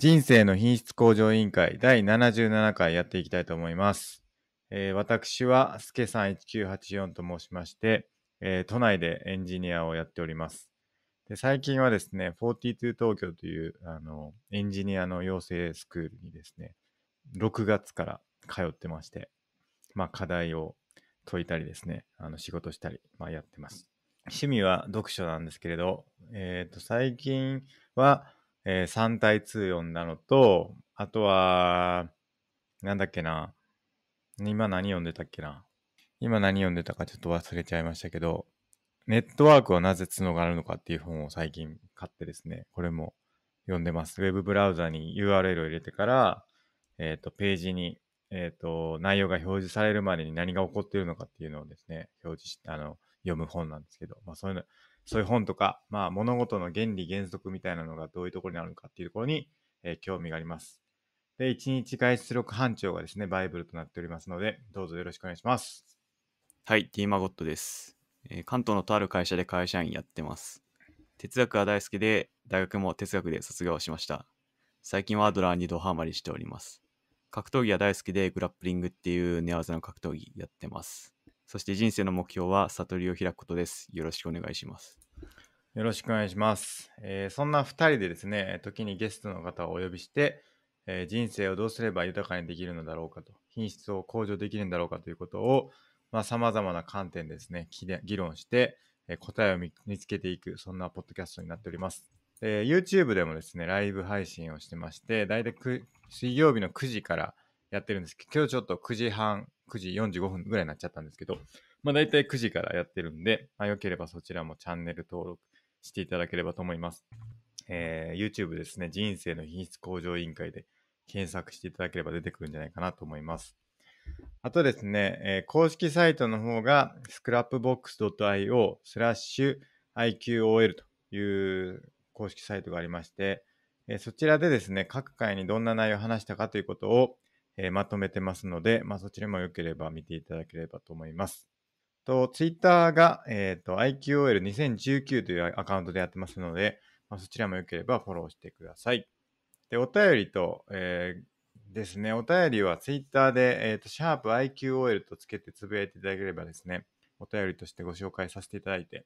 人生の品質向上委員会第77回やっていきたいと思います。えー、私は、すけさん1984と申しまして、えー、都内でエンジニアをやっております。で最近はですね、42東京というあのエンジニアの養成スクールにですね、6月から通ってまして、まあ、課題を解いたりですね、あの仕事したり、まあ、やってます。趣味は読書なんですけれど、えっ、ー、と最近は、えー、3対2読んだのと、あとは、なんだっけな。今何読んでたっけな。今何読んでたかちょっと忘れちゃいましたけど、ネットワークはなぜ角があるのかっていう本を最近買ってですね、これも読んでます。ウェブブラウザに URL を入れてから、えっ、ー、と、ページに、えっ、ー、と、内容が表示されるまでに何が起こっているのかっていうのをですね、表示し、あの、読む本なんですけど、まあそういうの、そういう本とか、まあ、物事の原理原則みたいなのがどういうところにあるのかっていうところに、えー、興味があります。で、1日外出力班長がですね、バイブルとなっておりますので、どうぞよろしくお願いします。はい、ティーマゴットです、えー、関東のとある会社で会社員やってます。哲学は大好きで、大学も哲学で卒業しました。最近はアドラーにドハマりしております。格闘技は大好きで、グラップリングっていう寝技の格闘技やってます。そして人生の目標は悟りを開くことです。よろしくお願いします。よろしくお願いします。えー、そんな2人でですね、時にゲストの方をお呼びして、えー、人生をどうすれば豊かにできるのだろうかと、品質を向上できるんだろうかということを、まあ、様々な観点ですね、議論して、えー、答えを見つけていく、そんなポッドキャストになっております。えー、YouTube でもですね、ライブ配信をしてまして、だいたい水曜日の9時からやってるんですけど、今日ちょっと9時半、9時45分ぐらいになっちゃったんですけど、まあ大体9時からやってるんで、まあ、よければそちらもチャンネル登録していただければと思います。えー、YouTube ですね、人生の品質向上委員会で検索していただければ出てくるんじゃないかなと思います。あとですね、えー、公式サイトの方が scrapbox.io スラッシュ IQOL という公式サイトがありまして、えー、そちらでですね、各回にどんな内容を話したかということをえまとめてますので、まあ、そちらもよければ見ていただければと思います。と、Twitter が、えーと、IQOL2019 というアカウントでやってますので、まあ、そちらもよければフォローしてください。で、お便りと、えー、ですね、お便りは Twitter で、えっ、ー、と、シャープ i q o l とつけてつぶやいていただければですね、お便りとしてご紹介させていただいて、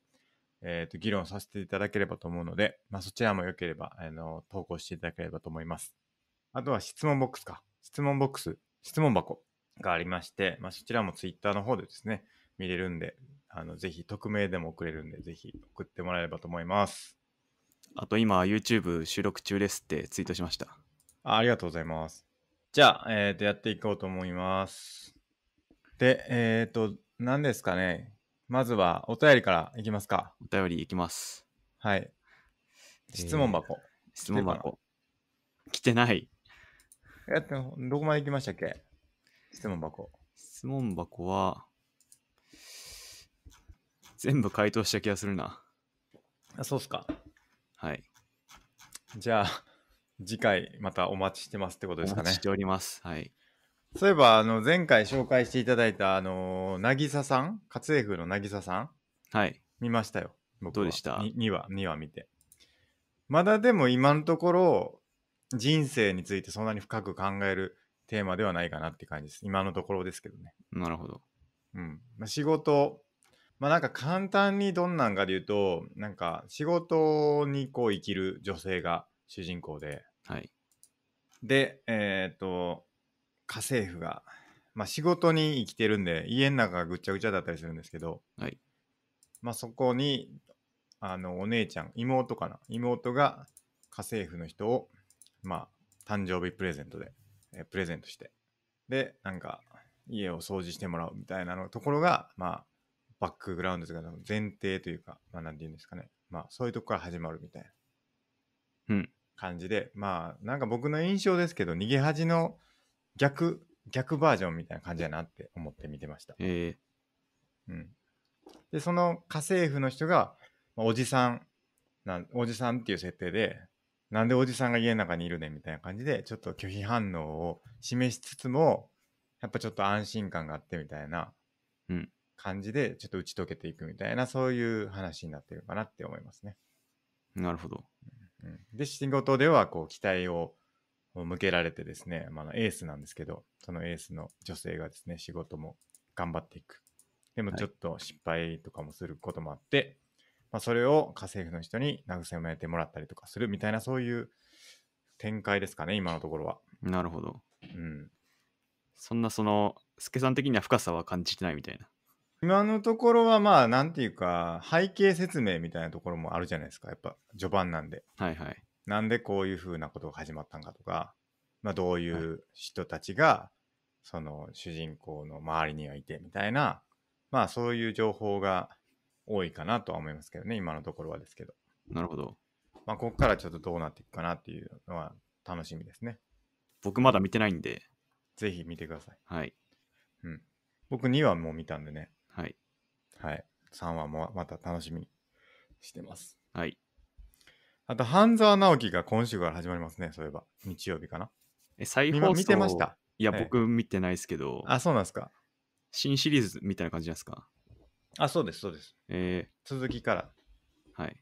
えっ、ー、と、議論させていただければと思うので、まあ、そちらもよければ、あの、投稿していただければと思います。あとは質問ボックスか。質問ボックス、質問箱がありまして、まあ、そちらもツイッターの方でですね、見れるんで、あのぜひ匿名でも送れるんで、ぜひ送ってもらえればと思います。あと今、YouTube 収録中ですってツイートしました。あありがとうございます。じゃあ、えっ、ー、と、やっていこうと思います。で、えっ、ー、と、何ですかね。まずは、お便りからいきますか。お便りいきます。はい。質問箱。えー、質問箱。来てない。やってどこまで行きましたっけ質問箱。質問箱は、全部回答した気がするな。あ、そうっすか。はい。じゃあ、次回またお待ちしてますってことですかね。お待ちしております。はい。そういえば、あの、前回紹介していただいた、あのー、なぎささん、活英風のなぎささん。はい。見ましたよ。僕はどうでした 2, 話、2話見て。まだでも今のところ、人生についてそんなに深く考えるテーマではないかなって感じです。今のところですけどね。なるほど。うん。まあ、仕事、まあなんか簡単にどんなんかで言うと、なんか仕事にこう生きる女性が主人公で、はい。で、えっ、と、家政婦が、まあ仕事に生きてるんで、家の中がぐちゃぐちゃだったりするんですけど、はい。まあそこに、あの、お姉ちゃん、妹かな。妹が家政婦の人をまあ、誕生日プレゼントで、えー、プレゼントして、で、なんか、家を掃除してもらうみたいなのところが、まあ、バックグラウンドというか、前提というか、まあ、なんて言うんですかね。まあ、そういうとこから始まるみたいな。うん。感じで、まあ、なんか僕の印象ですけど、逃げ恥の逆、逆バージョンみたいな感じやなって思って見てました。えー、うん。で、その家政婦の人が、おじさんなん、おじさんっていう設定で、なんでおじさんが家の中にいるねみたいな感じで、ちょっと拒否反応を示しつつも、やっぱちょっと安心感があってみたいなうん感じで、ちょっと打ち解けていくみたいな、そういう話になってるかなって思いますね。なるほど。うん、で、仕事ではこう期待を向けられてですね、まあ、エースなんですけど、そのエースの女性がですね、仕事も頑張っていく。でもちょっと失敗とかもすることもあって、まあ、それを家政婦の人に慰めてもらったりとかするみたいな、そういう展開ですかね、今のところは。なるほど。うん。そんな、その、助さん的には深さは感じてないみたいな。今のところはまあなんていうか背景説明みたいなところもあるじゃないですかやっぱ序盤なんで、はいはい、なんでこういうふうなことが始まったんかとか、まあ、どういう人たちがその主人公の周りにはいてみたいな、まあそういう情報が多いかなとは思いますけどね、今のところはですけど。なるほど。まあ、ここからちょっとどうなっていくかなっていうのは楽しみですね。僕まだ見てないんで。ぜひ見てください。はい。うん。僕2話も見たんでね。はい。はい。3話もまた楽しみにしてます。はい。あと、半沢直樹が今週から始まりますね、そういえば。日曜日かな。え、最放見てました。いや、はい、僕見てないですけど。あ、そうなんですか。新シリーズみたいな感じですかあ、そうです、そうです。え続きから。はい。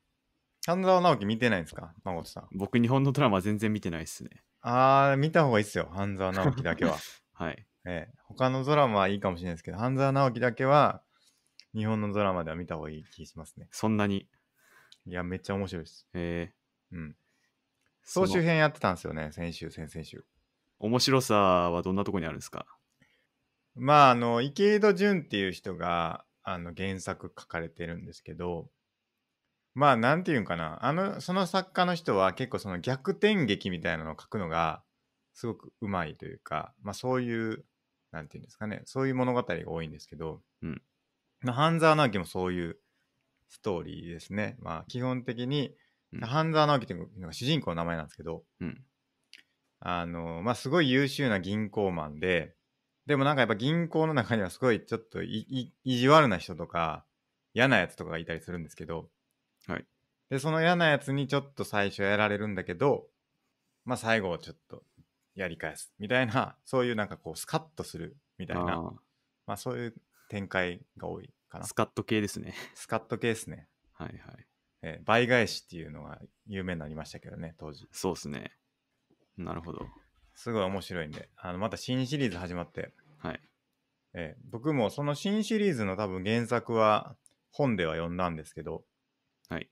半沢直樹見てないんですか誠さん。僕、日本のドラマ全然見てないっすね。あー、見た方がいいっすよ。半沢直樹だけは。はい。え他のドラマはいいかもしれないですけど、半沢直樹だけは、日本のドラマでは見た方がいい気しますね。そんなに。いや、めっちゃ面白いです。えー、うん。総集編やってたんですよね、先週、先々週。面白さはどんなとこにあるんですかまあ、あの、池井戸潤っていう人が、あの原作書かれてるんですけどまあて言うんかなあのその作家の人は結構その逆転劇みたいなのを書くのがすごくうまいというか、まあ、そういう何て言うんですかねそういう物語が多いんですけど、うん、半沢直樹もそういうストーリーですね。まあ基本的に、うん、半沢直樹というのが主人公の名前なんですけど、うん、あのまあすごい優秀な銀行マンで、でもなんかやっぱ銀行の中にはすごいちょっと意地悪な人とか嫌なやつとかがいたりするんですけど、はい、でその嫌なやつにちょっと最初やられるんだけど、まあ、最後ちょっとやり返すみたいな そういうなんかこうスカッとするみたいなまあ、そういう展開が多いかなスカッと系ですねスカッと系ですねはいはい、えー、倍返しっていうのが有名になりましたけどね当時そうですねなるほどすごい面白いんで、あのまた新シリーズ始まって、はい。えー僕もその新シリーズの多分原作は本では読んだんですけど、はい。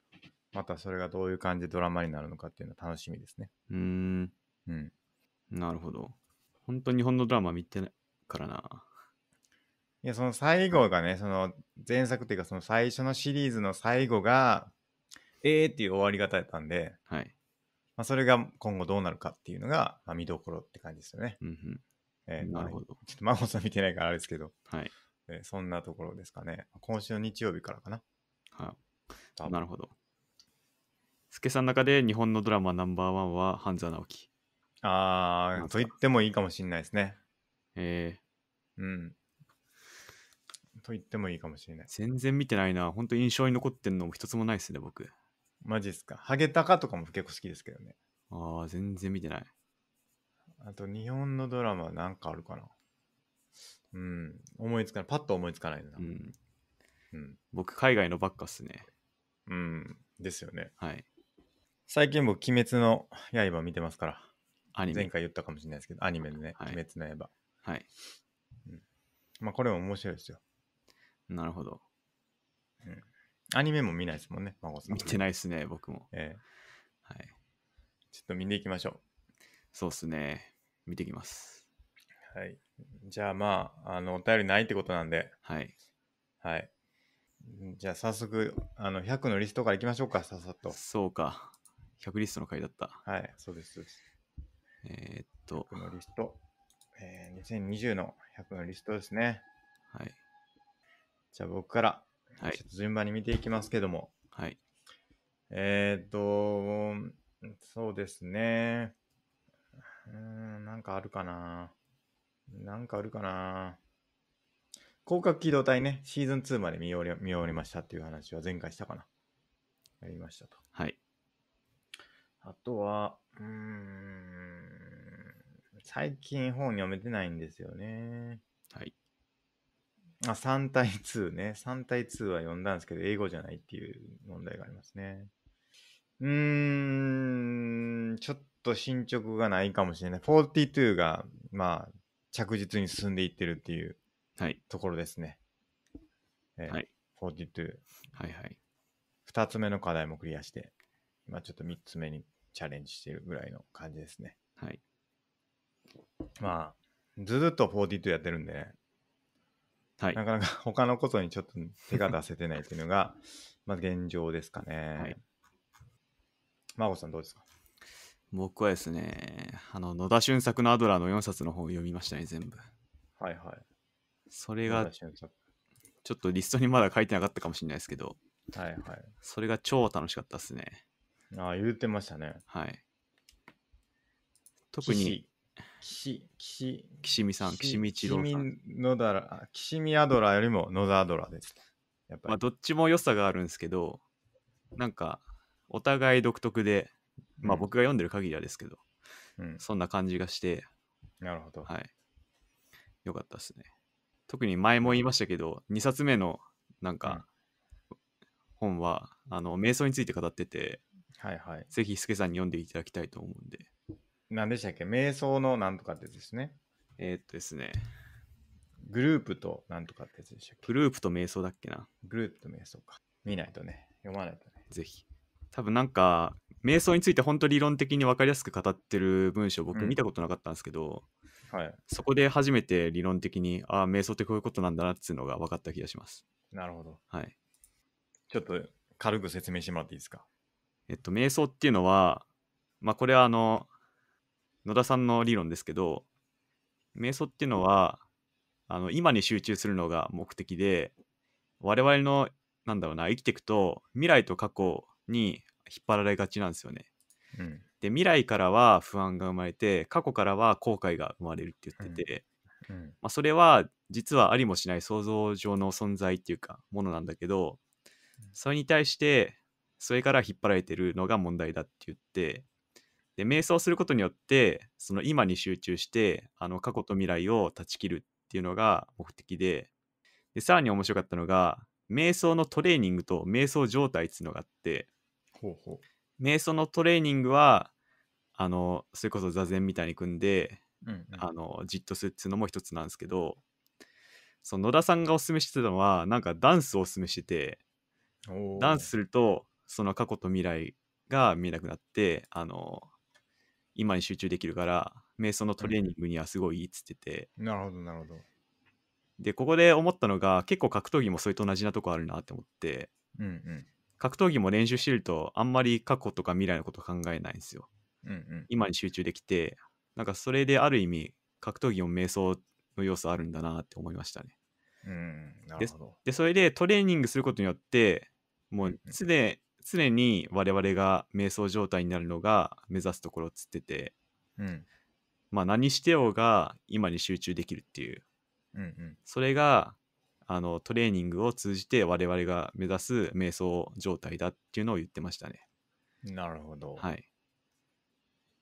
またそれがどういう感じでドラマになるのかっていうのは楽しみですね。うん。うん。なるほど。本当に日本のドラマ見てないからな。いや、その最後がね、その前作っていうかその最初のシリーズの最後が、えーっていう終わり方やったんで、はい。まあ、それが今後どうなるかっていうのが、まあ、見どころって感じですよね。うんんえー、なるほど。ちょっとマ帆ホさん見てないからあれですけど、はいえー、そんなところですかね。今週の日曜日からかな。はい、なるほど。スケさんの中で日本のドラマナンバーワンは半沢直樹。ああ、と言ってもいいかもしれないですね。ええー、うん。と言ってもいいかもしれない。全然見てないな。本当印象に残ってんのも一つもないですね、僕。マジっすか。ハゲタカとかも結構好きですけどね。ああ、全然見てない。あと、日本のドラマなんかあるかな。うん。思いつかない。パッと思いつかないな。うん。うん、僕、海外のばっかっすね。うん。ですよね。はい。最近僕、鬼滅の刃見てますから。アニメ。前回言ったかもしれないですけど、アニメのね、はい、鬼滅の刃。はい。うん、まあ、これも面白いですよ。なるほど。うん。アニメも見ないですもんね、孫さん。見てないですね、僕も。ええ。はい。ちょっと見に行きましょう。そうっすね。見てきます。はい。じゃあまあ、あの、お便りないってことなんで。はい。はい。じゃあ早速、あの、100のリストからいきましょうか、さっさと。そうか。100リストの回だった。はい、そうです。えー、っと。100のリスト。えー、2020の100のリストですね。はい。じゃあ僕から。はい、順番に見ていきますけども。はい。えっ、と、そうですね。うん、なんかあるかな。なんかあるかな。広角機動隊ね、シーズン2まで見終わりましたっていう話は前回したかな。やりましたと。はい。あとは、うん、最近本読めてないんですよね。はい。あ、3対2ね。3対2は読んだんですけど、英語じゃないっていう問題がありますね。うーん、ちょっと進捗がないかもしれない。42が、まあ、着実に進んでいってるっていうところですね。はい。えー、はい、42。はいはい。2つ目の課題もクリアして、今ちょっと3つ目にチャレンジしてるぐらいの感じですね。はい。まあ、ずっと42やってるんでね。はい、なかなか 他のことにちょっと手が出せてないというのが、まあ現状ですかね。はい。真帆さんどうですか僕はですね、あの野田俊作のアドラーの4冊の本を読みましたね、全部。はいはい。それが、ちょっとリストにまだ書いてなかったかもしれないですけど、はいはい。それが超楽しかったですね。ああ、言ってましたね。はい。特に、岸、岸、岸見さん、岸見一郎さん。岸見だら、岸見アドラよりも野田アドラです。やっぱり。まあ、どっちも良さがあるんですけど、なんか、お互い独特で、まあ僕が読んでる限りはですけど、うん、そんな感じがして、なるほど。はい。よかったですね。特に前も言いましたけど、2冊目のなんか、本は、あの、瞑想について語ってて、はいはい。ぜひ、すけさんに読んでいただきたいと思うんで。何でしたっけ瞑想のなんとかってやつですね。えー、っとですね。グループとなんとかってやつでしたっけグループと瞑想だっけな。グループと瞑想か。見ないとね。読まないとね。ぜひ。多分なんか、瞑想について本当理論的に分かりやすく語ってる文章僕見たことなかったんですけど、うん、はい、そこで初めて理論的にああ瞑想ってこういうことなんだなっていうのが分かった気がしますなるほど、はい、ちょっと軽く説明してもらっていいですかえっと瞑想っていうのはまあこれはあの野田さんの理論ですけど瞑想っていうのはあの今に集中するのが目的で我々のなんだろうな生きていくと未来と過去に引っ張られがちなんですよね。うん、で未来からは不安が生まれて過去からは後悔が生まれるって言ってて、うんうん、まあ、それは実はありもしない想像上の存在っていうかものなんだけどそれに対してそれから引っ張られてるのが問題だって言ってで瞑想することによってその今に集中してあの過去と未来を断ち切るっていうのが目的ででさらに面白かったのが瞑想のトレーニングと瞑想状態っていうのがあって瞑想のトレーニングはあのそれこそ座禅みたいに組んで、うんうん、あのじっとするっていうのも一つなんですけどその野田さんがおすすめしてたのはなんかダンスをおすすめしててダンスするとその過去と未来が見えなくなってあの今に集中できるから瞑想のトレーニングにはすごいいいっつってて、なるほどなるほどでここで思ったのが結構格闘技もそれと同じなとこあるなって思って、うんうん、格闘技も練習してるとあんまり過去とか未来のこと考えないんですよ、うんうん、今に集中できてなんかそれである意味格闘技も瞑想の要素あるんだなって思いましたね、うん、なるほどでそれでトレーニングすることによってもう常常に我々が瞑想状態になるのが目指すところっつってて、うん、まあ何してようが今に集中できるっていう、うんうん、それがあのトレーニングを通じて我々が目指す瞑想状態だっていうのを言ってましたね。なるほど。はい、っ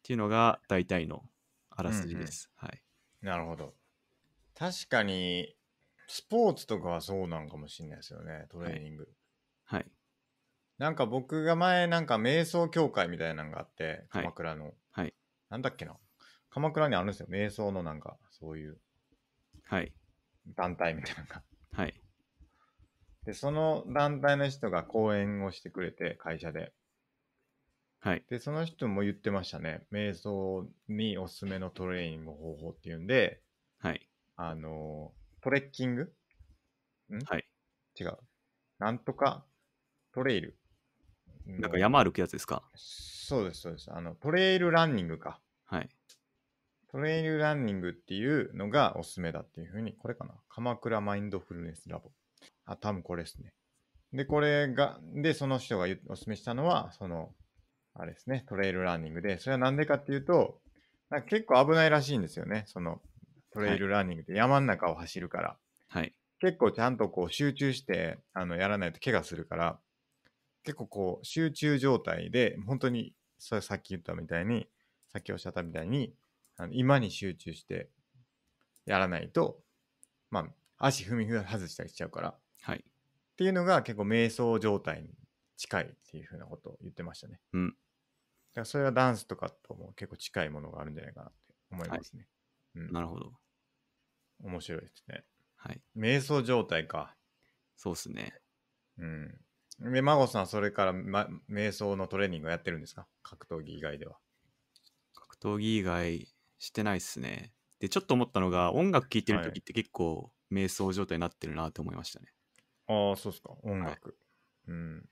ていうのが大体のあらすじです。はい、なるほど。確かにスポーツとかはそうなんかもしれないですよねトレーニング。はい、はいなんか僕が前、なんか瞑想協会みたいなのがあって、鎌倉の。はい。なんだっけな。鎌倉にあるんですよ。瞑想のなんか、そういうはい。団体みたいなのが。はい。で、その団体の人が講演をしてくれて、会社で。はい。で、その人も言ってましたね。瞑想におすすめのトレーニング方法っていうんで、はい。あのトレッキングはい。違う。なんとかトレイルなんか山歩くやつですかそうです、そうです。あの、トレイルランニングか。はい。トレイルランニングっていうのがおすすめだっていうふうに、これかな。鎌倉マインドフルネスラボ。あ、多分これですね。で、これが、で、その人がおすすめしたのは、その、あれですね、トレイルランニングで、それはなんでかっていうと、なんか結構危ないらしいんですよね、そのトレイルランニングって山の中を走るから。はい。結構ちゃんとこう集中してあのやらないと怪我するから、結構こう集中状態で本当にそれさっき言ったみたいにさっきおっしゃったみたいにあの今に集中してやらないとまあ足踏み外したりしちゃうから、はい、っていうのが結構瞑想状態に近いっていうふうなことを言ってましたね。うん、だからそれはダンスとかとも結構近いものがあるんじゃないかなって思いますね。はい、うん、なるほど。面白いですね。はい、瞑想状態か。そうっすね。うん。で、孫さん、それから、ま、瞑想のトレーニングをやってるんですか格闘技以外では。格闘技以外してないっすね。で、ちょっと思ったのが、音楽聴いてる時って結構、瞑想状態になってるなと思いましたね。ああ、そうっすか。音楽。はい、うん。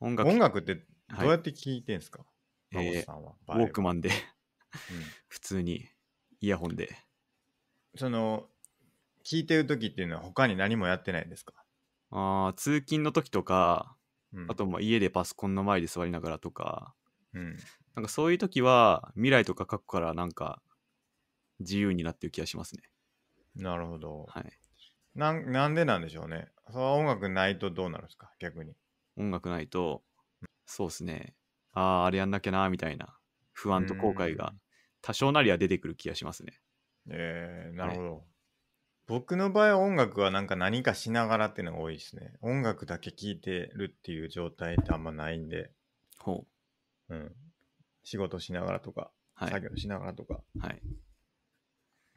音楽音楽ってどうやって聴いてんすか、はい、えー、ウォークマンでうん、普通にイヤホンで。その、聴いてる時っていうのは他に何もやってないですかああ、通勤の時とか、うん、あとまあ家でパソコンの前で座りながらとか、うん、なんかそういう時は未来とか過去からなんか自由になってる気がしますね。なるほど。はい。ななんでなんでしょうね。そ音楽ないとどうなるんですか逆に。音楽ないと、そうですね。ああ、あれやんなきゃな、みたいな不安と後悔が多少なりは出てくる気がしますね。えー、なるほど。はい僕の場合は音楽はなんか何かしながらっていうのが多いですね。音楽だけ聴いてるっていう状態ってあんまないんで、ほう。うん。仕事しながらとか、はい作業しながらとか。はい。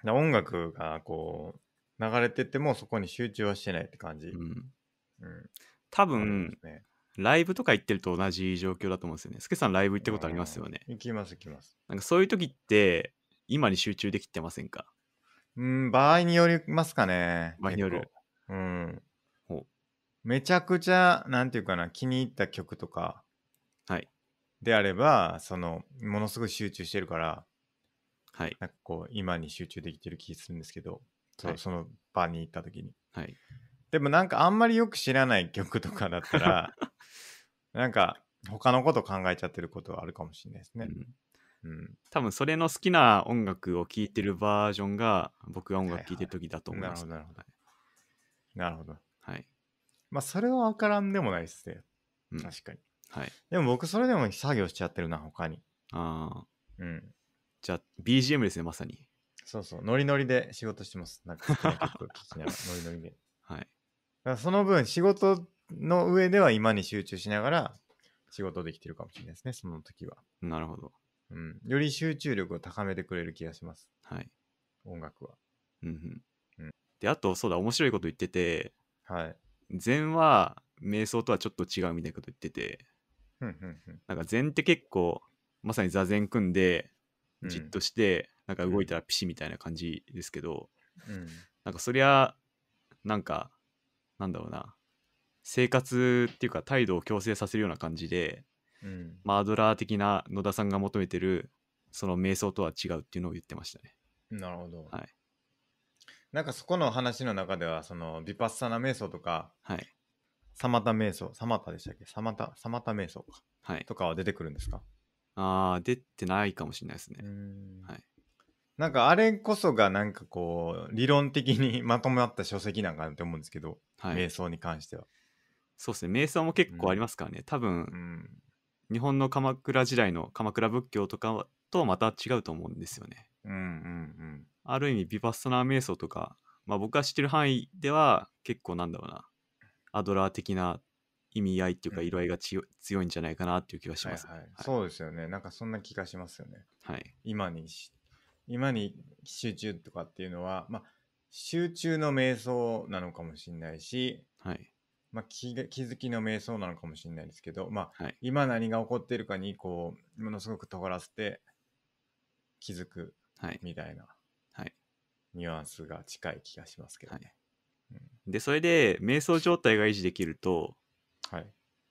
音楽がこう、流れててもそこに集中はしてないって感じ。ううん。ん。多分、ね、ライブとか行ってると同じ状況だと思うんですよね。スケさんライブ行ったことありますよね。行きます行きます。なんかそういう時って、今に集中できてませんかうん、場合によりますかね、場合による。うん。ほう。めちゃくちゃ、なんていうかな、気に入った曲とかはい。であれば、その、ものすごい集中してるから、はい。なんかこう、今に集中できてる気するんですけど、はそい。その場に行った時に。はい。でもなんかあんまりよく知らない曲とかだったら、なんか他のこと考えちゃってることはあるかもしれないですうね。ん。うん、多分それの好きな音楽を聴いてるバージョンが僕が音楽聴いてる時だと思います、はいはい、なるほどはいまあそれは分からんでもないですね、うん、確かに、はい、でも僕それでも作業しちゃってるな他にああうんじゃあ BGM ですねまさにそうそうノリノリで仕事してますなんか曲聴きながら ノリノリではいその分仕事の上では今に集中しながら仕事できてるかもしれないですねその時はなるほどうん、より集中力を高めてくれる気がします。はい。音楽は。うん、うん、で、あと、そうだ、面白いこと言ってて、はい。禅は、瞑想とはちょっと違うみたいなこと言ってて、なんか禅って結構、まさに座禅組んで、じっとして、うん、なんか動いたらピシみたいな感じですけど、うん、なんかそりゃ、なんか、なんだろうな、生活っていうか態度を強制させるような感じで、うん、ドラー的な野田さんが求めてるその瞑想とは違うっていうのを言ってましたね。なるほど。はい、なんかそこの話の中ではそのヴィパッサナ瞑想とか、はい、サマタ瞑想サマタでしたっけサマタサマタ瞑想か、はい、とかは出てくるんですかああ出てないかもしれないですね。はい、なんかあれこそがなんかこう理論的に まとまった書籍なんかなって思うんですけど、はい、瞑想に関しては。そうですね瞑想も結構ありますからね、うん、多分、うん日本の鎌倉時代の鎌倉仏教とかとはまた違うと思うんですよね。うんうんうん、ある意味ビパッサナー瞑想とか、まあ、僕が知ってる範囲では結構なんだろうなアドラー的な意味合いっていうか色合いが、うん、強いんじゃないかなっていう気がします、はいはいはい、そうですよねなんかそんな気がしますよね。はい、今に今に集中とかっていうのは、まあ、集中の瞑想なのかもしれないし、はい、まあ、気気づきの瞑想なのかもしれないですけど、まあ、はい、今何が起こっているかにこうものすごく尖らせて気づくみたいな、はい、ニュアンスが近い気がしますけどね。はいうん、でそれで瞑想状態が維持できると、はい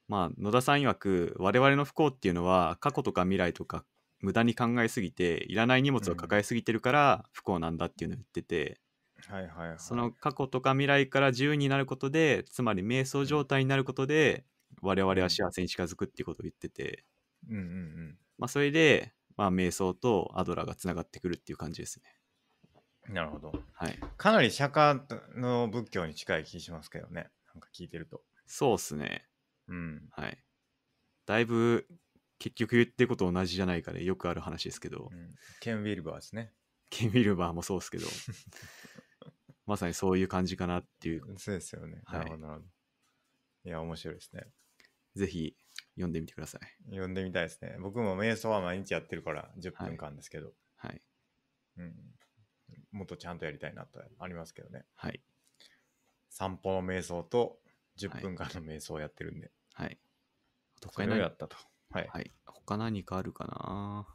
まあ、野田さん曰く我々の不幸っていうのは過去とか未来とか無駄に考えすぎていらない荷物を抱えすぎてるから不幸なんだっていうのを言ってて、はいはいはい、その過去とか未来から自由になることでつまり瞑想状態になることで我々は幸せに近づくっていうことを言ってて、うんうんうんまあ、それで、まあ、瞑想とアドラーがつながってくるっていう感じですね。なるほど、はい、かなり釈迦の仏教に近い気しますけどねなんか聞いてるとそうっすねうんはいだいぶ結局言ってること同じじゃないかでよくある話ですけど、うん、ケン・ウィルバーですねケン・ウィルバーもそうっすけど まさにそういう感じかなっていう。そうですよね。はい、なるほど、いや、面白いですね。ぜひ読んでみてください。読んでみたいですね。僕も瞑想は毎日やってるから10分間ですけど。はい。うん。もっとちゃんとやりたいなとありますけどね。はい。散歩の瞑想と10分間の瞑想をやってるんで。はい。他何やったと。はい。はい、他何かあるかな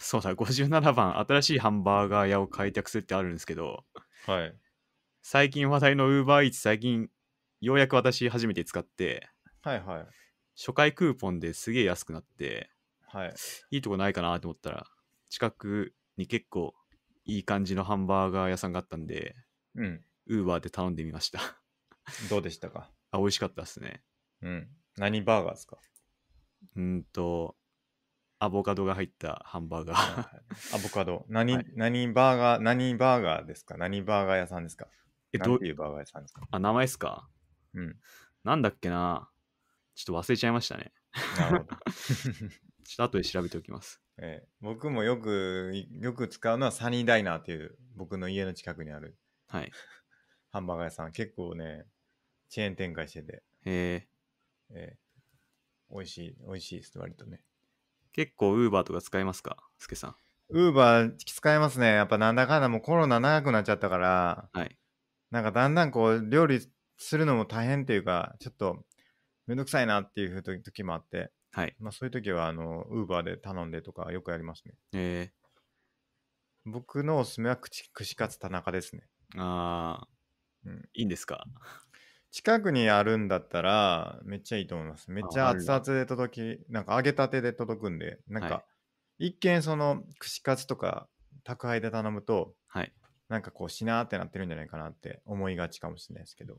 そうだ、57番、新しいハンバーガー屋を開拓するってあるんですけど、はい。最近話題の UberEats 最近ようやく私初めて使ってはいはい初回クーポンですげえ安くなってはいいいとこないかなと思ったら近くに結構いい感じのハンバーガー屋さんがあったんでうんウーバーで頼んでみましたどうでしたか あ美味しかったですねうん何バーガーですかうんとアボカドが入ったハンバーガーアボカド何、はい何バーガー何バーガーですか何バーガー屋さんですかえ、どういうバーガー屋さんですかあ、名前ですかうん。なんだっけなちょっと忘れちゃいましたね。なるほど。ちょっと後で調べておきます。え僕もよく、よく使うのはサニーダイナーっていう、僕の家の近くにある、はい、ハンバーガー屋さん。結構ね、チェーン展開してて。へえ。ええ。美味しい、美味しいです、割とね。結構、ウーバーとか使いますか、すけさん。ウーバー使いますね。やっぱなんだかんだもうコロナ長くなっちゃったから、はい、なんかだんだんこう料理するのも大変っていうかちょっとめんどくさいなっていう時もあって、はいまあ、そういう時はあのウーバーで頼んでとかよくやりますね、えー、僕のおすすめは串カツ田中ですねああ、うん、いいんですか近くにあるんだったらめっちゃいいと思いますめっちゃ熱々で届きなんか揚げたてで届くんでなんか、はい、一見その串カツとか宅配で頼むと、はい、なんかこうしなーってなってるんじゃないかなって思いがちかもしれないですけど、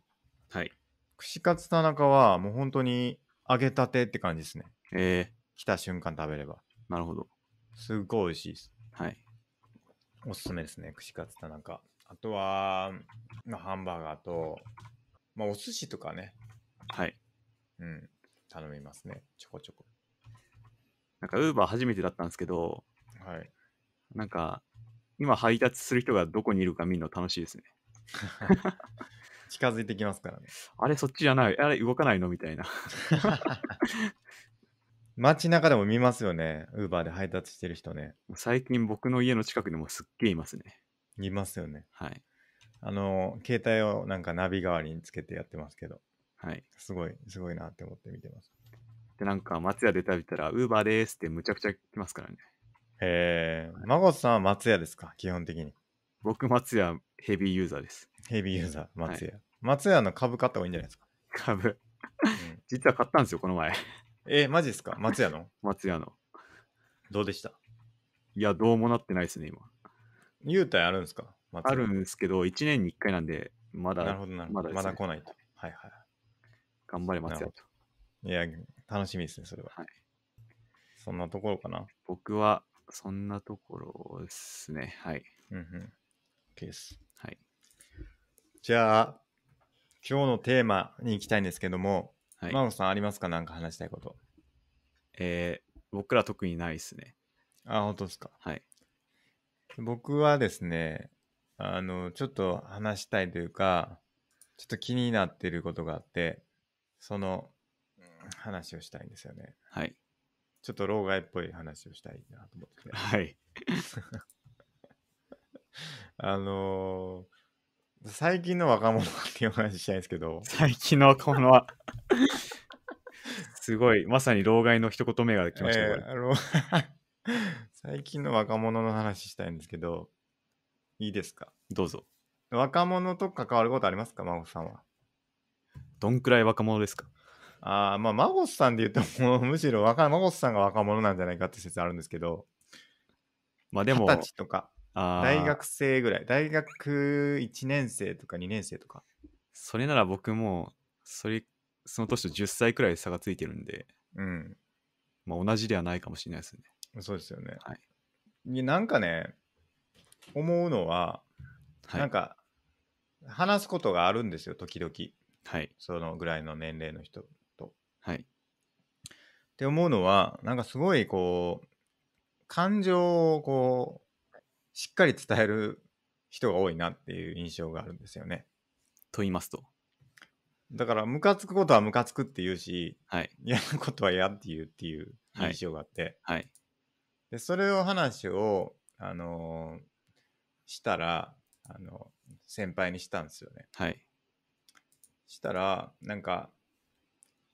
はい。串カツ田中はもう本当に揚げたてって感じですね。えー、来た瞬間食べれば。なるほど。すっごい美味しいです。はい。おすすめですね、串カツ田中。あとは、まあ、ハンバーガーと、まあ、お寿司とかね。はい。うん。頼みますね、ちょこちょこ。なんか、ウーバー初めてだったんですけど、はい。なんか、今配達する人がどこにいるか見るの楽しいですね。近づいてきますからね。あれそっちじゃない、あれ動かないのみたいな。街中でも見ますよね、ウーバーで配達してる人ね。最近僕の家の近くでもすっげえいますね。いますよね。はい。あの、携帯をなんかナビ代わりにつけてやってますけど、はい。すごい、すごいなって思って見てます。で、なんか松屋で食べたら、ウーバーですってむちゃくちゃ来ますからね。へえ。孫さんは松屋ですか、基本的に。僕、松屋ヘビーユーザーです。ヘビーユーザー、松屋。はい、松屋の株買った方がいいんじゃないですか。株。実は買ったんですよ、この前。えー、マジですか松屋の 松屋の。どうでしたいや、どうもなってないですね、今。優待あるんですかあるんですけど、1年に1回なんで、まだ、なるほどなるほどまだ、まだ来ないと。はいはい。頑張れ、松屋と。いや、楽しみですね、それは。はい。そんなところかな。僕は、そんなところですね。はい。うんうん。OK です。はい。じゃあ、今日のテーマに行きたいんですけども、はい、マノさんありますかなんか話したいこと。えー、僕ら特にないですね。あ、本当ですか。はい。僕はですね、あの、ちょっと話したいというか、ちょっと気になってることがあって、その話をしたいんですよね。はい。ちょっと老害っぽい話をしたいなと思ってはい。あのー、最近の若者っていう話したいんですけど。最近の若者はすごい、まさに老害の一言目が来ました、えー、最近の若者の話したいんですけど、いいですかどうぞ。若者と関わることありますか、真帆さんは。どんくらい若者ですかあまあ、マゴスさんで言うと、も うむしろ若マゴスさんが若者なんじゃないかって説あるんですけど、まあでも、二十歳とか、大学生ぐらい、大学1年生とか2年生とか。それなら僕も、それ、その年と10歳くらい差がついてるんで、うん。まあ同じではないかもしれないですね。そうですよね。はい。なんかね、思うのは、はい、なんか、話すことがあるんですよ、時々。はい。そのぐらいの年齢の人はい。って思うのは、なんかすごいこう、感情をこう、しっかり伝える人が多いなっていう印象があるんですよね。と言いますと。だから、ムカつくことはムカつくって言うし、はい、嫌なことは嫌って言うっていう印象があって、はい、はい、でそれを話を、あのー、したら、あの先輩にしたんですよね。はい、したらなんか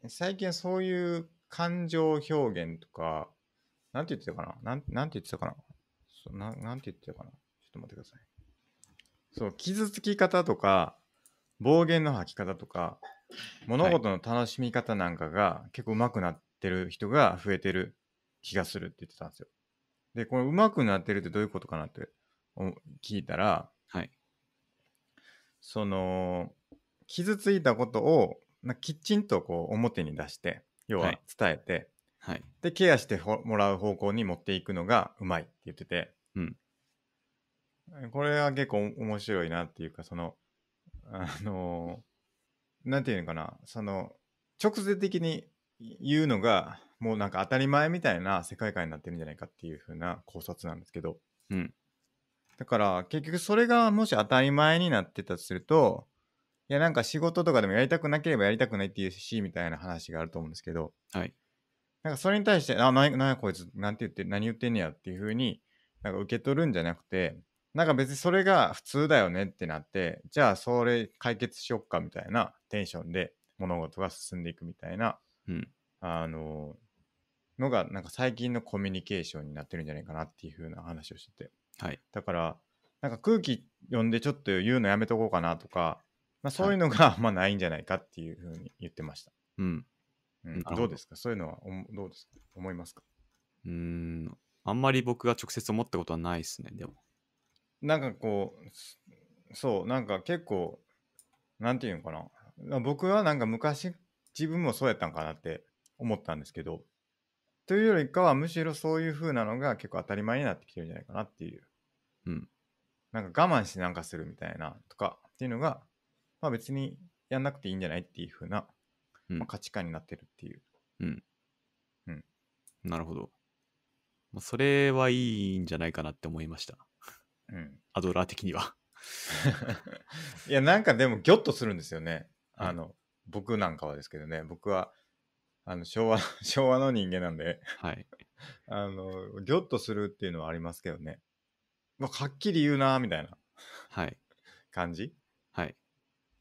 最近そういう感情表現とか、なんて言ってたかななんなんて言ってたかなそうななんて言ってたかなちょっと待ってください。そう、傷つき方とか、暴言の吐き方とか、物事の楽しみ方なんかが結構上手くなってる人が増えてる気がするって言ってたんですよ。で、この上手くなってるってどういうことかなって聞いたら、はい、その、傷ついたことをあ、きちんとこう表に出して要は伝えて、はい、でケアしてもらう方向に持っていくのがうまいって言ってて、うん、これは結構面白いなっていうかそのあの何て言うのかなその直接的に言うのがもうなんか当たり前みたいな世界観になってるんじゃないかっていうふうな考察なんですけど、うん、だから結局それがもし当たり前になってたとするとや、なんか仕事とかでもやりたくなければやりたくないっていうし、みたいな話があると思うんですけど、はい。なんかそれに対して、あ、な、な、こいつ、何て言って、何言ってんねやっていうふうに、なんか受け取るんじゃなくて、なんか別にそれが普通だよねってなって、じゃあそれ解決しよっかみたいなテンションで物事が進んでいくみたいな、うん、あの、のがなんか最近のコミュニケーションになってるんじゃないかなっていう風な話をしてて。はい。だから、なんか空気読んでちょっと言うのやめとこうかなとか、まあ、そういうのが、まあ、ないんじゃないかっていうふうに言ってました。うん。うん、どうですかそういうのはおどうですか思いますかうん、あんまり僕が直接思ったことはないですね、でも。なんかこう、そう、なんか結構、なんていうのかな。僕はなんか昔、自分もそうやったんかなって思ったんですけど、というよりかは、むしろそういうふうなのが結構当たり前になってきてるんじゃないかなっていう。うん。なんか我慢しなんかするみたいなとかっていうのが、まあ、別にやんなくていいんじゃないっていうふうな、んまあ、価値観になってるっていう。うん。うん。なるほど。まあ、それはいいんじゃないかなって思いました。うん。アドラー的には いや、なんかでもギョッとするんですよね。あの、うん、僕なんかはですけどね。僕は、あの、昭和、昭和の人間なんではい。あの、ギョッとするっていうのはありますけどね。まあ、はっきり言うな、みたいな。はい。感じ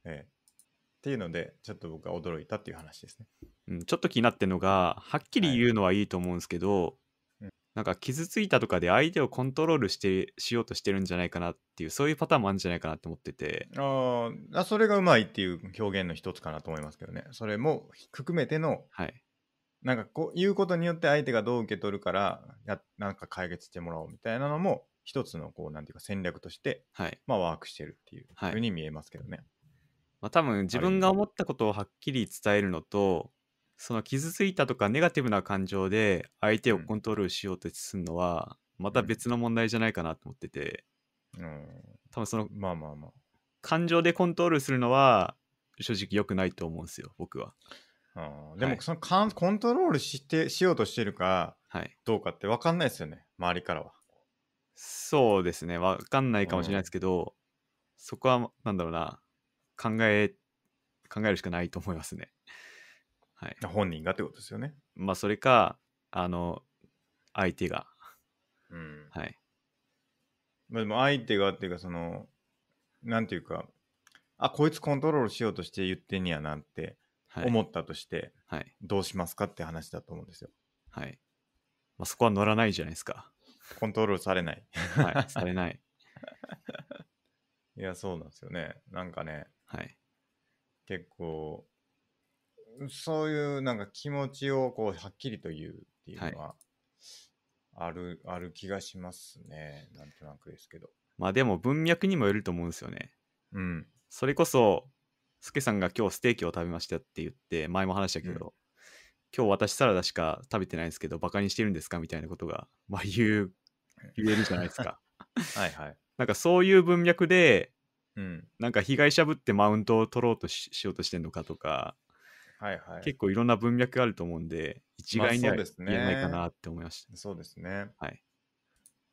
ええっていうので、ちょっと僕は驚いたっていう話ですね。うん、ちょっと気になってるのが、はっきり言うのはいいと思うんですけど、はい、なんか傷ついたとかで相手をコントロールしてしようとしてるんじゃないかなっていう、そういうパターンもあるんじゃないかなって思ってて。ああ、それがうまいっていう表現の一つかなと思いますけどね。それも含めての、はい、なんかこういうことによって相手がどう受け取るからや、なんか解決してもらおうみたいなのも、一つのこう、なんていうか戦略として、はい、まあワークしてるっていうふうに見えますけどね。はいまあ、多分自分が思ったことをはっきり伝えるのと、その傷ついたとかネガティブな感情で相手をコントロールしようとするのは、また別の問題じゃないかなと思ってて、うん多分そのまあまあまあ感情でコントロールするのは正直良くないと思うんですよ、僕は。あでもそのコントロールしてしようとしてるかはい。どうかって分かんないですよね周りからはそうですね、わかんないかもしれないですけど、そこは、なんだろうな、考え考えるしかないと思いますね。はい、本人がってことですよね。まあそれかあの相手が。うん、はい。まあでも相手がっていうかそのなんていうかあこいつコントロールしようとして言ってんやなって思ったとして、はい、どうしますかって話だと思うんですよ。はい。まあ、そこは乗らないじゃないですか。コントロールされない。はい、されない。いや、そうなんですよね。なんかね、はい。結構、そういうなんか気持ちをこうはっきりと言うっていうのは、ある、はい、ある気がしますね。なんとなくですけど。まあでも文脈にもよると思うんですよね。うん。それこそ、スケさんが今日ステーキを食べましたって言って、前も話したけど、うん、今日私サラダしか食べてないんですけど、バカにしてるんですかみたいなことが、まあ言う、言えるじゃないですか。はいはい。なんかそういう文脈で、うん、なんか被害者ぶってマウントを取ろうとしようとしてるのかとか、はいはい、結構いろんな文脈があると思うんで一概には言えないかなって思いました、まあ、そうですね、はい、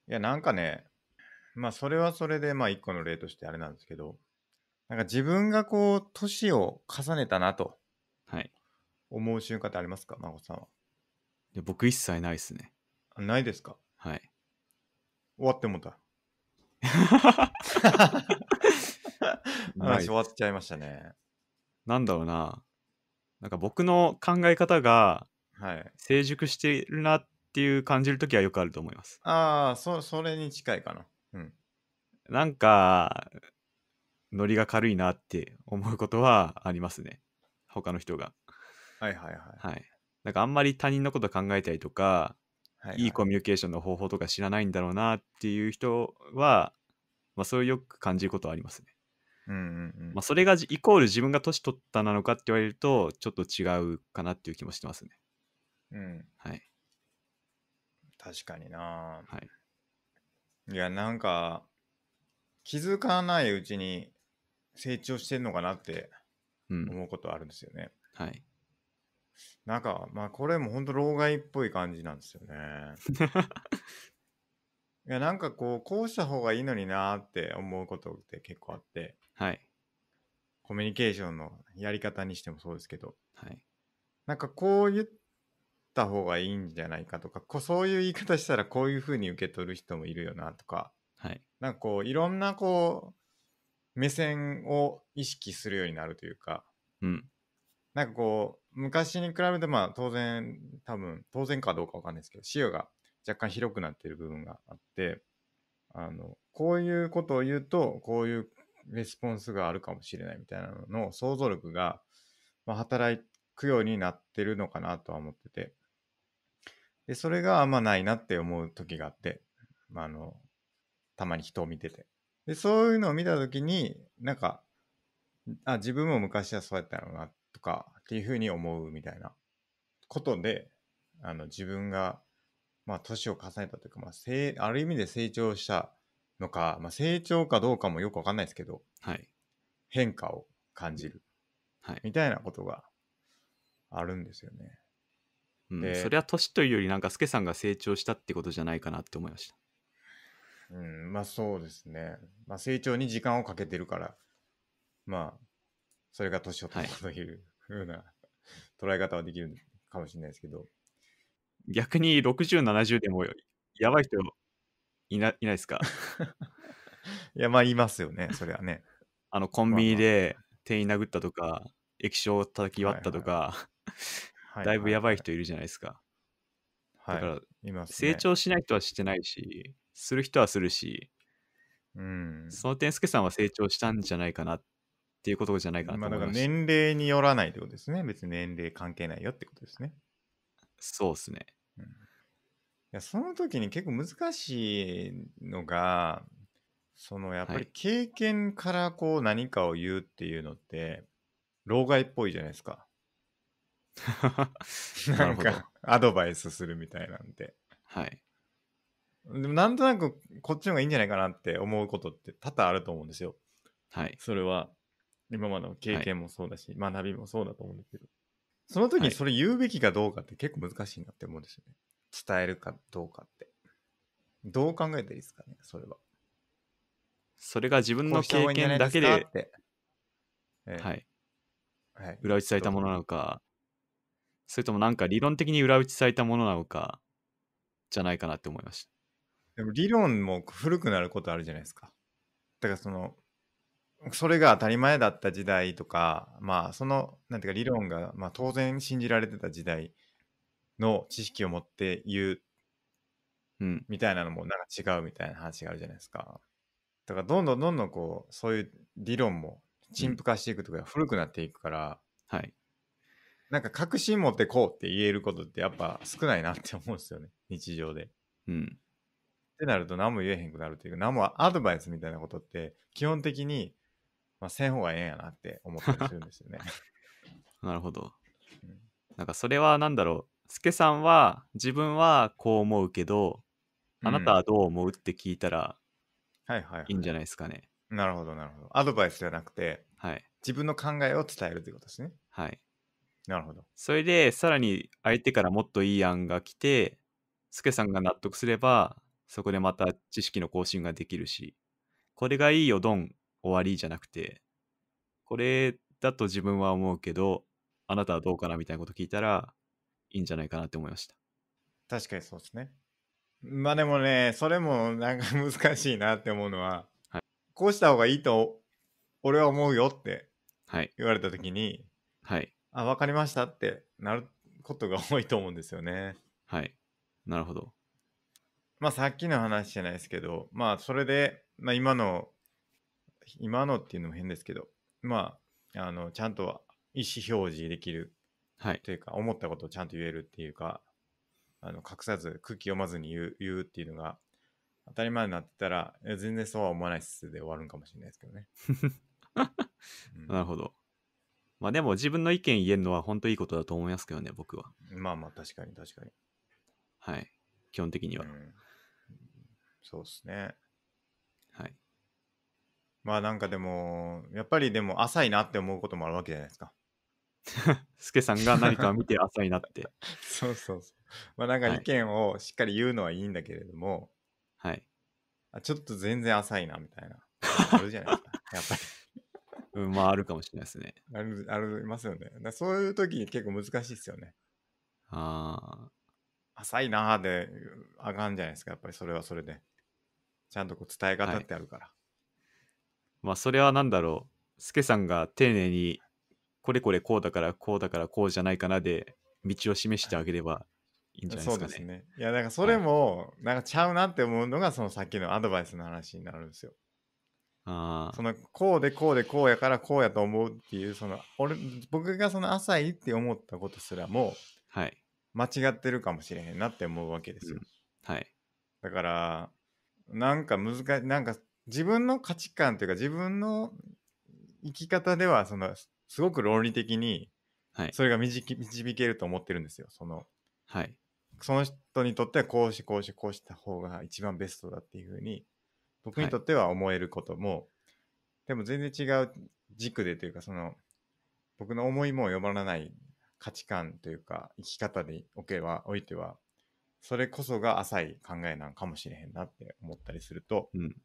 いやなんかねまあそれはそれでまあ一個の例としてあれなんですけどなんか自分がこう年を重ねたなと思う瞬間ってありますか子さんは僕一切ないですねないですかはい終わってもた 話終わっちゃいましたね。なんだろうな。なんか僕の考え方が成熟してるなっていう感じるときはよくあると思います。ああ、そ、それに近いかな。うん。なんか、ノリが軽いなって思うことはありますね。他の人が。はいはいはい。はい。なんかあんまり他人のこと考えたりとか、いい、コミュニケーションの方法とか知らないんだろうなっていう人は、まあ、それをよく感じることはありますね。まあ、それがイコール自分が年取ったなのかって言われるとちょっと違うかなっていう気もしてますね。うん。はい。確かになはい。いや、なんか、気づかないうちに成長してんのかなって思うことあるんですよね。うん、はい。なんか、まあ、これも本当、老害っぽい感じなんですよね。いや、なんかこう、こうした方がいいのになーって思うことって結構あって。はい。コミュニケーションのやり方にしてもそうですけど、はい、なんかこう言った方がいいんじゃないかとかこそういう言い方したらこういうふうに受け取る人もいるよなとか、はい、なんかこういろんなこう目線を意識するようになるというか、うん、なんかこう昔に比べてまあ当然多分当然かどうかわかんないですけど視野が若干広くなってる部分があってあのこういうことを言うとこういうレスポンスがあるかもしれないみたいなのの想像力が、まあ、働くようになってるのかなとは思ってて。で、それがあんまないなって思う時があって、まあ、あの、たまに人を見てて。で、そういうのを見た時に、なんか、あ、自分も昔はそうやったのな、とか、っていうふうに思うみたいなことで、あの、自分が、まあ、年を重ねたというか、まあ、せいある意味で成長したのか、まあ、成長かどうかもよくわかんないですけど、はい、変化を感じる、はい、みたいなことがあるんですよね。うん、それは年というよりなんか助さんが成長したってことじゃないかなって思いました。うん、まあそうですね。まあ、成長に時間をかけてるから、まあ、それが年を取ったというふうな、捉え方はできるかもしれないですけど。逆に60、70でもやばい人いないないですか いや、まあ、いますよね、それはね。あの、コンビニで店員殴ったとか、液晶を叩き割ったとか、だいぶやばい人いるじゃないですか。はい、だから、成長しない人はしてないし、する人はするし、うん、その点、すけさんは成長したんじゃないかなっていうことじゃないかなと思いままあ、年齢によらないってことですね。別に年齢関係ないよってことですね。そうですね。うんやその時に結構難しいのがそのやっぱり経験からこう何かを言うっていうのって老害っぽいじゃないですか。なんかアドバイスするみたいなんではい。でもなんとなくこっちの方がいいんじゃないかなって思うことって多々あると思うんですよ。はい。それは今までの経験もそうだし学びもそうだと思うんですけど。その時にそれ言うべきかどうかって結構難しいなって思うんですよね。伝えるかどうかって。どう考えていいですかね、それは。それが自分の経験だけで、でえー、はい。はい、裏打ちされたものなのか、それともなんか理論的に裏打ちされたものなのか、じゃないかなって思いました。でも理論も古くなることあるじゃないですか。だからその、それが当たり前だった時代とか、まあその、なんていうか理論がまあ当然信じられてた時代の知識を持って言う、うん、みたいなのもなんか違うみたいな話があるじゃないですか。だからどんどんどんどんこうそういう理論も陳腐化していくとか古くなっていくから、うん、はい、なんか確信持ってこうって言えることってやっぱ少ないなって思うんですよね日常で。うん、ってなると何も言えへんくなるというか何もアドバイスみたいなことって基本的に、まあ、せん方がええんやなって思ったりするんですよね。なるほど。なんかそれは何だろうスケさんは自分はこう思うけど、あなたはどう思うって聞いたらはいはい、い、いんじゃないですかね。なるほどなるほど。アドバイスじゃなくて、はい、自分の考えを伝えるということですね。はい。なるほど。それでさらに相手からもっといい案が来て、スケさんが納得すればそこでまた知識の更新ができるし、これがいいよドン終わりじゃなくて、これだと自分は思うけど、あなたはどうかなみたいなこと聞いたら、いいんじゃないかなって思いました。確かにそうですね。まあでもね、それもなんか 難しいなって思うのは、はい、こうした方がいいと俺は思うよって言われた時に、はい、あ、わかりましたってなることが多いと思うんですよね。はい。なるほど。まあさっきの話じゃないですけど、まあそれで、まあ今の、今のっていうのも変ですけど、まあ、あの、ちゃんと意思表示できるはい、というか思ったことをちゃんと言えるっていうかあの隠さず空気読まずに言う言うっていうのが当たり前になってたら全然そうは思わないっすで終わるんかもしれないですけどね、うん、なるほどまあでも自分の意見言えるのは本当いいことだと思いますけどね僕はまあまあ確かに確かにはい基本的には、うん、そうっすねはいまあなんかでもやっぱりでも浅いなって思うこともあるわけじゃないですか スケさんが何かを見て浅いなって そうそうそうまあなんか意見をしっかり言うのはいいんだけれども、はい、あちょっと全然浅いなみたいなあるじゃないですか やっぱり、うん、まああるかもしれないですねあるありますよねだそういう時に結構難しいですよねああ浅いなーであかんじゃないですかやっぱりそれはそれでちゃんとこう伝え方ってあるから、はい、まあそれは何だろうスケさんが丁寧にこれこれこうだからこうだからこうじゃないかなで道を示してあげればいいんじゃないですかね。そうですね。いや、だからそれも、なんかちゃうなって思うのが、そのさっきのアドバイスの話になるんですよ。ああ。そのこうでこうでこうやからこうやと思うっていうその俺僕がその浅いって思ったことすらも、はい、間違ってるかもしれへんなって思うわけですよ。はい、だからなんか難しいなんか自分の価値観というか自分の生き方ではそのすごく論理的にそれが導き導けると思ってるんですよそのはいその人にとってはこうしこうしこうした方が一番ベストだっていうふうに僕にとっては思えることも、でも全然違う軸でというかその僕の思いも呼ばない価値観というか生き方でおけばおいてはそれこそが浅い考えなんかもしれへんなって思ったりするとうん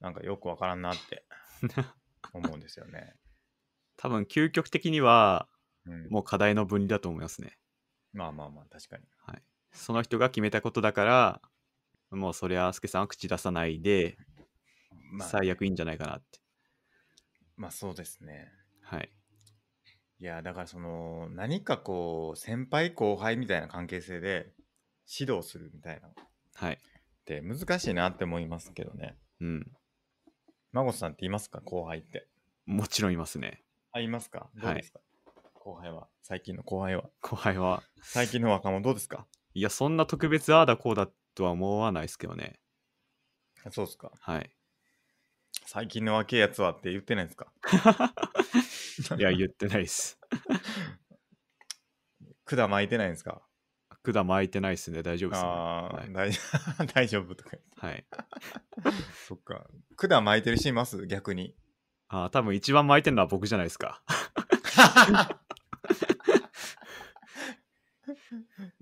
なんかよくわからんなって思うんですよね。多分究極的には、もう課題の分離だと思いますね。まあまあまあ、確かに。はい。その人が決めたことだから、もうそりゃ、すけさんは口出さないで、まあ、最悪いいんじゃないかなって。まあそうですね。はい。いや、だからその、何かこう、先輩後輩みたいな関係性で指導するみたいな。はい。って難しいなって思いますけどね。うん。孫さんっていますか後輩って。もちろんいますね。ありますかどうですか、後輩は、最近の後輩は。後輩は。最近の若者どうですかいや、そんな特別ああだこうだとは思わないですけどね。そうですか。はい。最近の若いやつはって言ってないですか いや、言ってないです。管巻いてないんですか管巻いてないっすね。大丈夫っす、ね。ああ、大丈夫とか言って。はい。そっか。管巻いてる人います逆に。あ多分一番巻いてるのは僕じゃないですか。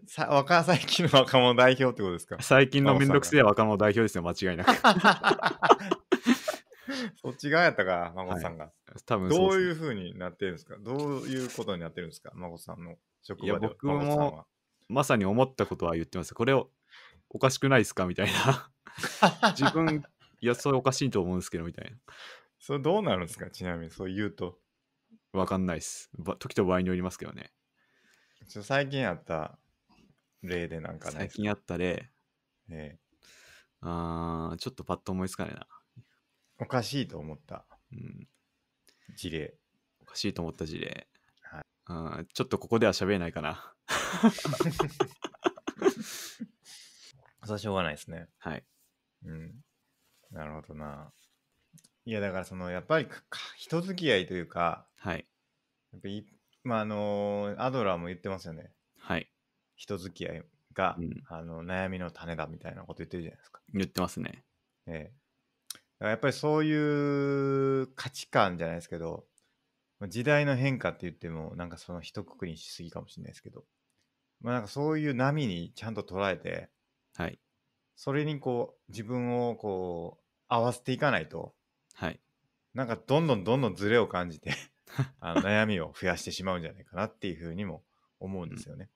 さ若最近の若者代表ってことですか最近のめんどくせえ若者代表ですよ、間違いなく。そっち側やったか、孫さんが。はい、多分、ね、どういうふうになってるんですかどういうことになってるんですか孫さんの職場で。僕もまさに思ったことは言ってます。これをおかしくないですかみたいな。自分、いや、それおかしいと思うんですけど、みたいな。それどうなるんですかちなみにそう言うと。わかんないっす。ば時と場合によりますけどね。最近あった例でなんかない最ですか近あった例、ねえあーちょっとパッと思いつかないな。おかしいと思ったうん、事例。おかしいと思った事例。はいあーちょっとここでは喋れないかな。それはしょうがないですね。はい。うん。なるほどな。いやだからそのやっぱりか人付き合いというかはいやっぱいまああのアドラーも言ってますよねはい人付き合いが、うんあの悩みの種だみたいなこと言ってるじゃないですか、言ってますねええやっぱりそういう価値観じゃないですけど時代の変化って言ってもなんかその一括りにしすぎかもしれないですけどまあなんかそういう波にちゃんと捉えてはいそれにこう自分をこう合わせていかないとはい、なんかどんどんどんどんずれを感じて あの悩みを増やしてしまうんじゃないかなっていうふうにも思うんですよね。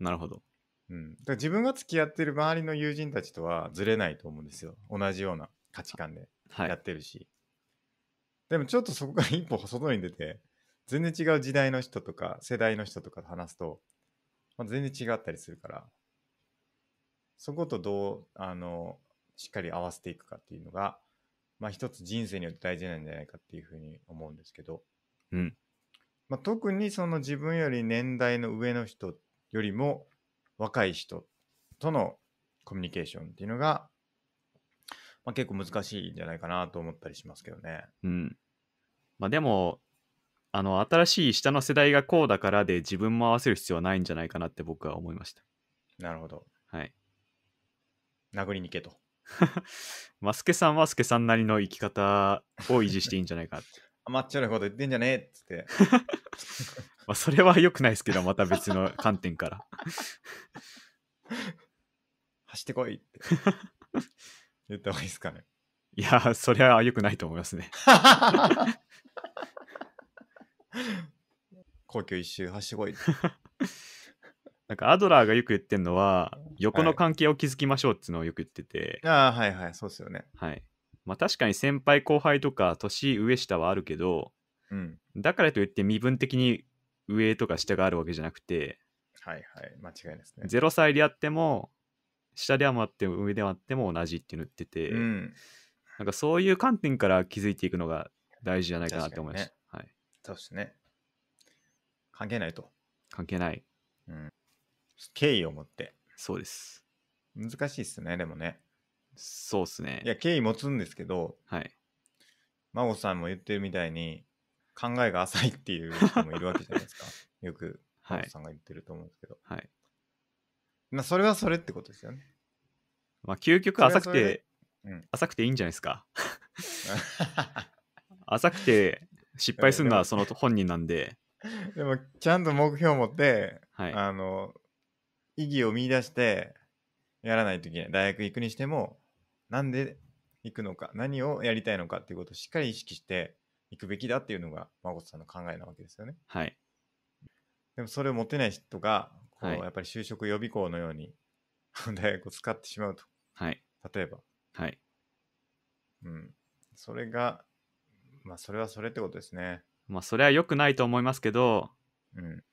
うん、なるほど。うん、だから自分が付き合ってる周りの友人たちとはずれないと思うんですよ同じような価値観でやってるし、はい、でもちょっとそこから一歩外に出て全然違う時代の人とか世代の人とかと話すと、まあ、全然違ったりするからそことどうあのしっかり合わせていくかっていうのがまあ、一つ人生によって大事なんじゃないかっていうふうに思うんですけど、うんまあ、特にその自分より年代の上の人よりも若い人とのコミュニケーションっていうのが、まあ、結構難しいんじゃないかなと思ったりしますけどね。うんまあ、でもあの新しい下の世代がこうだからで自分も合わせる必要はないんじゃないかなって僕は思いました。なるほど。はい。殴りに行けと。マスケさんはスケさんなりの生き方を維持していいんじゃないかって。あっちチョなこと言ってんじゃねえっつって。まあそれは良くないですけど、また別の観点から。走ってこいって。言った方がいいですかね。いや、それは良くないと思いますね。皇 居一周走ってこいって。なんかアドラーがよく言ってるのは横の関係を築きましょうっていうのをよく言ってて、ああ、はいはい、そうですよね。はいまあ、確かに先輩後輩とか年上下はあるけどうん。だからといって身分的に上とか下があるわけじゃなくてはいはい、間違いですね。0歳であっても下であっても上であっても同じっていうの言ってて、うん。なんかそういう観点から気づいていくのが大事じゃないかなって思いました。はい、そうですね。関係ないと。関係ない。うん。敬意を持って。そうです。難しいっすね、でもね。そうっすね。いや、敬意持つんですけど、はい。真帆さんも言ってるみたいに、考えが浅いっていう人もいるわけじゃないですか。よく、真帆さんが言ってると思うんですけど。はい。まあ、それはそれってことですよね。まあ、究極浅くて、うん、浅くていいんじゃないですか。浅くて失敗するのはその本人なんで。でもちゃんと目標を持って、はい、あの意義を見出してやらないといけない。大学行くにしても、なんで行くのか、何をやりたいのかっていうことをしっかり意識して行くべきだっていうのが、真琴さんの考えなわけですよね。はい。でもそれを持てない人が、こう、はい、やっぱり就職予備校のように、大学を使ってしまうと。はい。例えば。はい。うん。それが、まあ、それはそれってことですね。まあ、それは良くないと思いますけど、うん。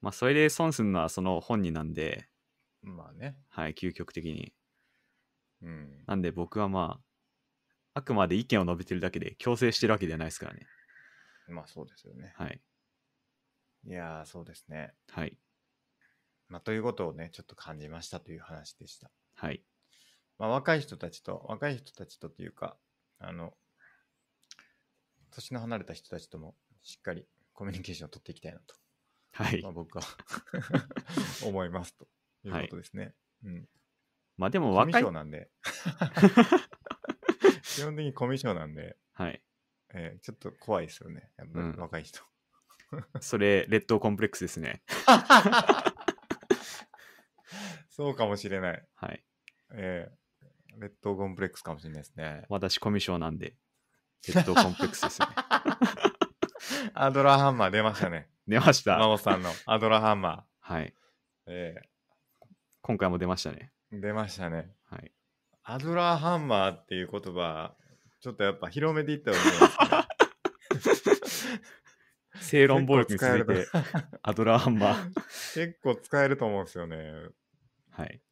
まあ、それで損するのはその本人なんで、まあね。はい、究極的に。うん。なんで僕はまあ、あくまで意見を述べてるだけで、強制してるわけではないですからね。まあそうですよね。はい。いやー、そうですね。はい。まあということをね、ちょっと感じましたという話でした。はい。まあ若い人たちと、若い人たちとというか、あの、年の離れた人たちともしっかりコミュニケーションを取っていきたいなとはい、まあ、僕は思いますということですね。はい、うん、まあでも若い。コミなんで。基本的にコミュ障なんで、はいえー、ちょっと怖いですよね、やっぱり若い人。うん、それ、劣等コンプレックスですね。そうかもしれない。はい。えー、劣等コンプレックスかもしれないですね。私、コミュ障なんで、劣等コンプレックスですね。アドラーハンマー出ましたね。出ました。真帆さんのアドラハンマー。はい。えー、今回も出ましたね。出ましたね。はい。アドラハンマーっていう言葉、ちょっとやっぱ広めていった方がいいです 正論暴力について、アドラハンマー。結構使えると思うんですよね。はい。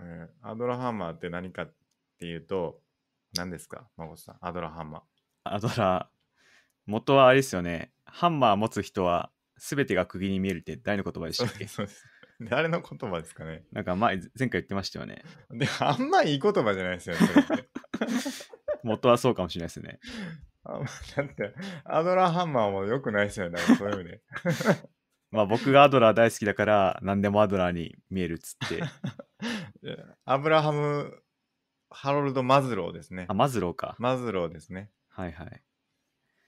えー、アドラハンマーって何かっていうと、何ですか、孫さん。アドラハンマー。アドラー、元はあれですよね。ハンマー持つ人はすべてが釘に見えるって誰の言葉でしたっけ そうです誰の言葉ですかねなんか前、前回言ってましたよね。で、あんまいい言葉じゃないですよね。元 はそうかもしれないですね。あだって、アドラーハンマーもよくないですよね。そういう意味で。まあ僕がアドラー大好きだから何でもアドラーに見えるっつって。アブラハム・ハロルド・マズローですねあ、。マズローか。マズローですね。はいはい。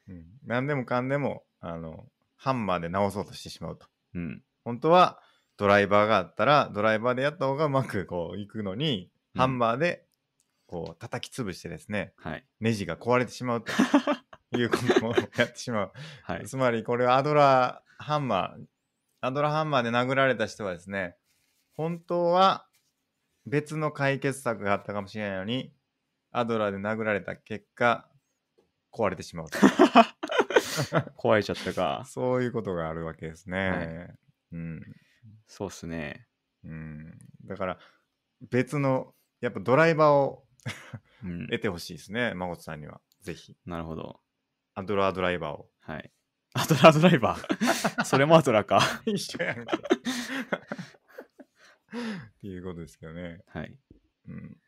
うん、何でもかんでも、あの、ハンマーで直そうとしてしまうと。うん、本当はドライバーがあったらドライバーでやった方がうまくこういくのに、うん、ハンマーでこう叩き潰してですね、はい、ネジが壊れてしまうと いうことをやってしまう。はい、つまりこれはアドラーハンマーアドラーハンマーで殴られた人はですね本当は別の解決策があったかもしれないのにアドラーで殴られた結果壊れてしまうと 壊れちゃったか。そういうことがあるわけですね。はい、うん、そうっすね。うん、だから別のやっぱドライバーを得てほしいですね、まごさんにはぜひ。なるほど。アドラードライバーを。はい。アドラードライバー それもアドラか。一緒やんか。っていうことですけどね。はい。うん。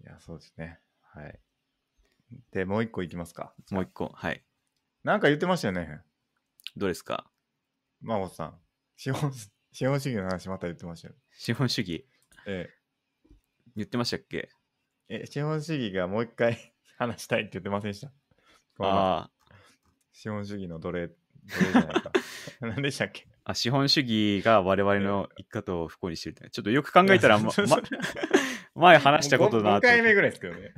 いや、そうですね。はい。で、もう一個いきますか。もう一個、はい。なんか言ってましたよね。どうですか真帆さん。資本資本主義の話また言ってましたよ。資本主義ええ。言ってましたっけえ、資本主義がもう一回 話したいって言ってませんでしたああ。資本主義の奴隷、奴隷じゃないか。何でしたっけあ資本主義が我々の生き方を不幸にしてるって、ちょっとよく考えたら、ま、ま、前話したことだな5。5回目ぐらいですけどね。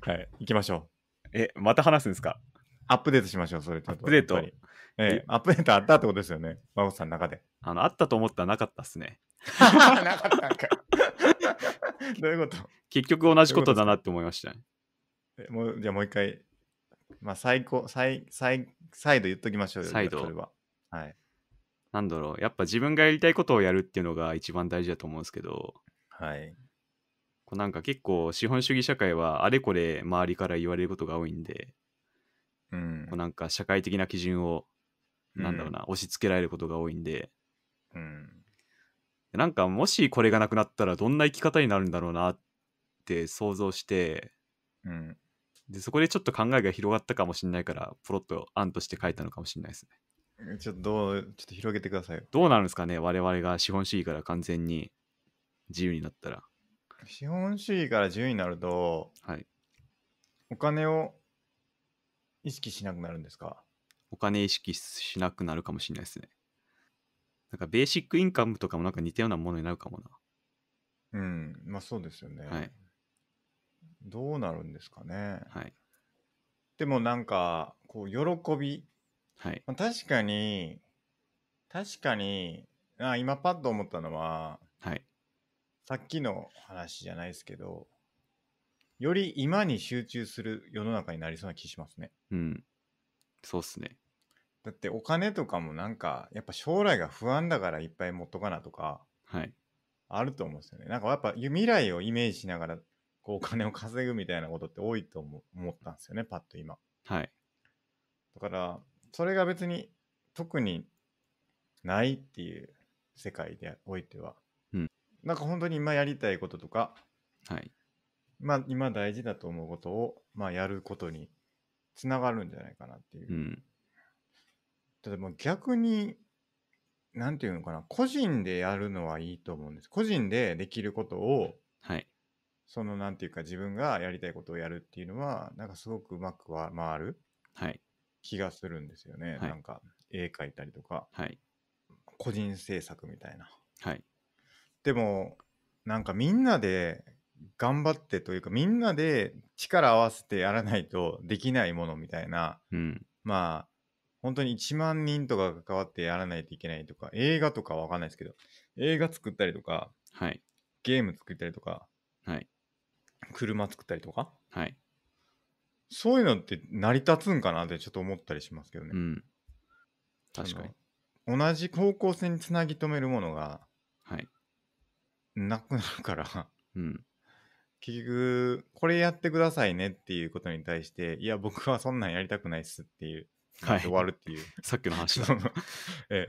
はい、行きましょう。え、また話すんですかアップデートしましょう、それ。アップデート。ええ、アップデートあったってことですよね、真帆さんの中で。あの、あったと思ったらなかったっすね。なかったんか。どういうこと結局同じことだなって思いましたね。ううもう、じゃあもう一回、まあ、最高、最、再、再度言っときましょうよ、再度。それは。はい。なんだろう、やっぱ自分がやりたいことをやるっていうのが一番大事だと思うんですけど、はい。こうなんか結構資本主義社会はあれこれ周りから言われることが多いんで、うん、こうなんか社会的な基準を、なんだろうな、うん、押し付けられることが多いんで、うん、なんかもしこれがなくなったらどんな生き方になるんだろうなって想像して、うん、でそこでちょっと考えが広がったかもしれないからポロッと案として書いたのかもしれないですねちょっとどうちょっと広げてくださいどうなるんですかね我々が資本主義から完全に自由になったら資本主義から自由になると、はい、お金を意識しなくなるんですかお金意識しなくなるかもしれないですね。なんかベーシックインカムとかもなんか似たようなものになるかもな。うん、まあそうですよね。はい。どうなるんですかね。はい。でもなんか、こう、喜び。はい。まあ、確かに、確かに、あ今パッと思ったのは、はい。さっきの話じゃないですけど、より今に集中する世の中になりそうな気しますね。うん。そうっすね。だってお金とかもなんか、やっぱ将来が不安だからいっぱい持っとかなとか、はい。あると思うんですよね。なんかやっぱ未来をイメージしながら、こうお金を稼ぐみたいなことって多いと思思ったんですよね、パッと今。はい。だから、それが別に特にないっていう世界でおいては、うんなんか本当に今やりたいこととか、はい。まあ、今大事だと思うことを、まあ、やることにつながるんじゃないかなっていう。うん、ただもう逆に、なんていうのかな、個人でやるのはいいと思うんです。個人でできることを、はい、そのなんていうか自分がやりたいことをやるっていうのは、なんかすごくうまくは回る気がするんですよね。はい、なんか絵描いたりとか、はい、個人制作みたいな。はい、でも、なんかみんなで頑張ってというかみんなで力合わせてやらないとできないものみたいな、うん、まあ本当に1万人とかが関わってやらないといけないとか映画とかわ分かんないですけど映画作ったりとか、はい、ゲーム作ったりとか、はい、車作ったりとか、はい、そういうのって成り立つんかなってちょっと思ったりしますけどね、うん、確かに同じ方向性につなぎ止めるものがなくなるからうん、結局、これやってくださいねっていうことに対して、いや、僕はそんなんやりたくないっすっていう、はい、終わるっていう。さっきの話だ。ええ。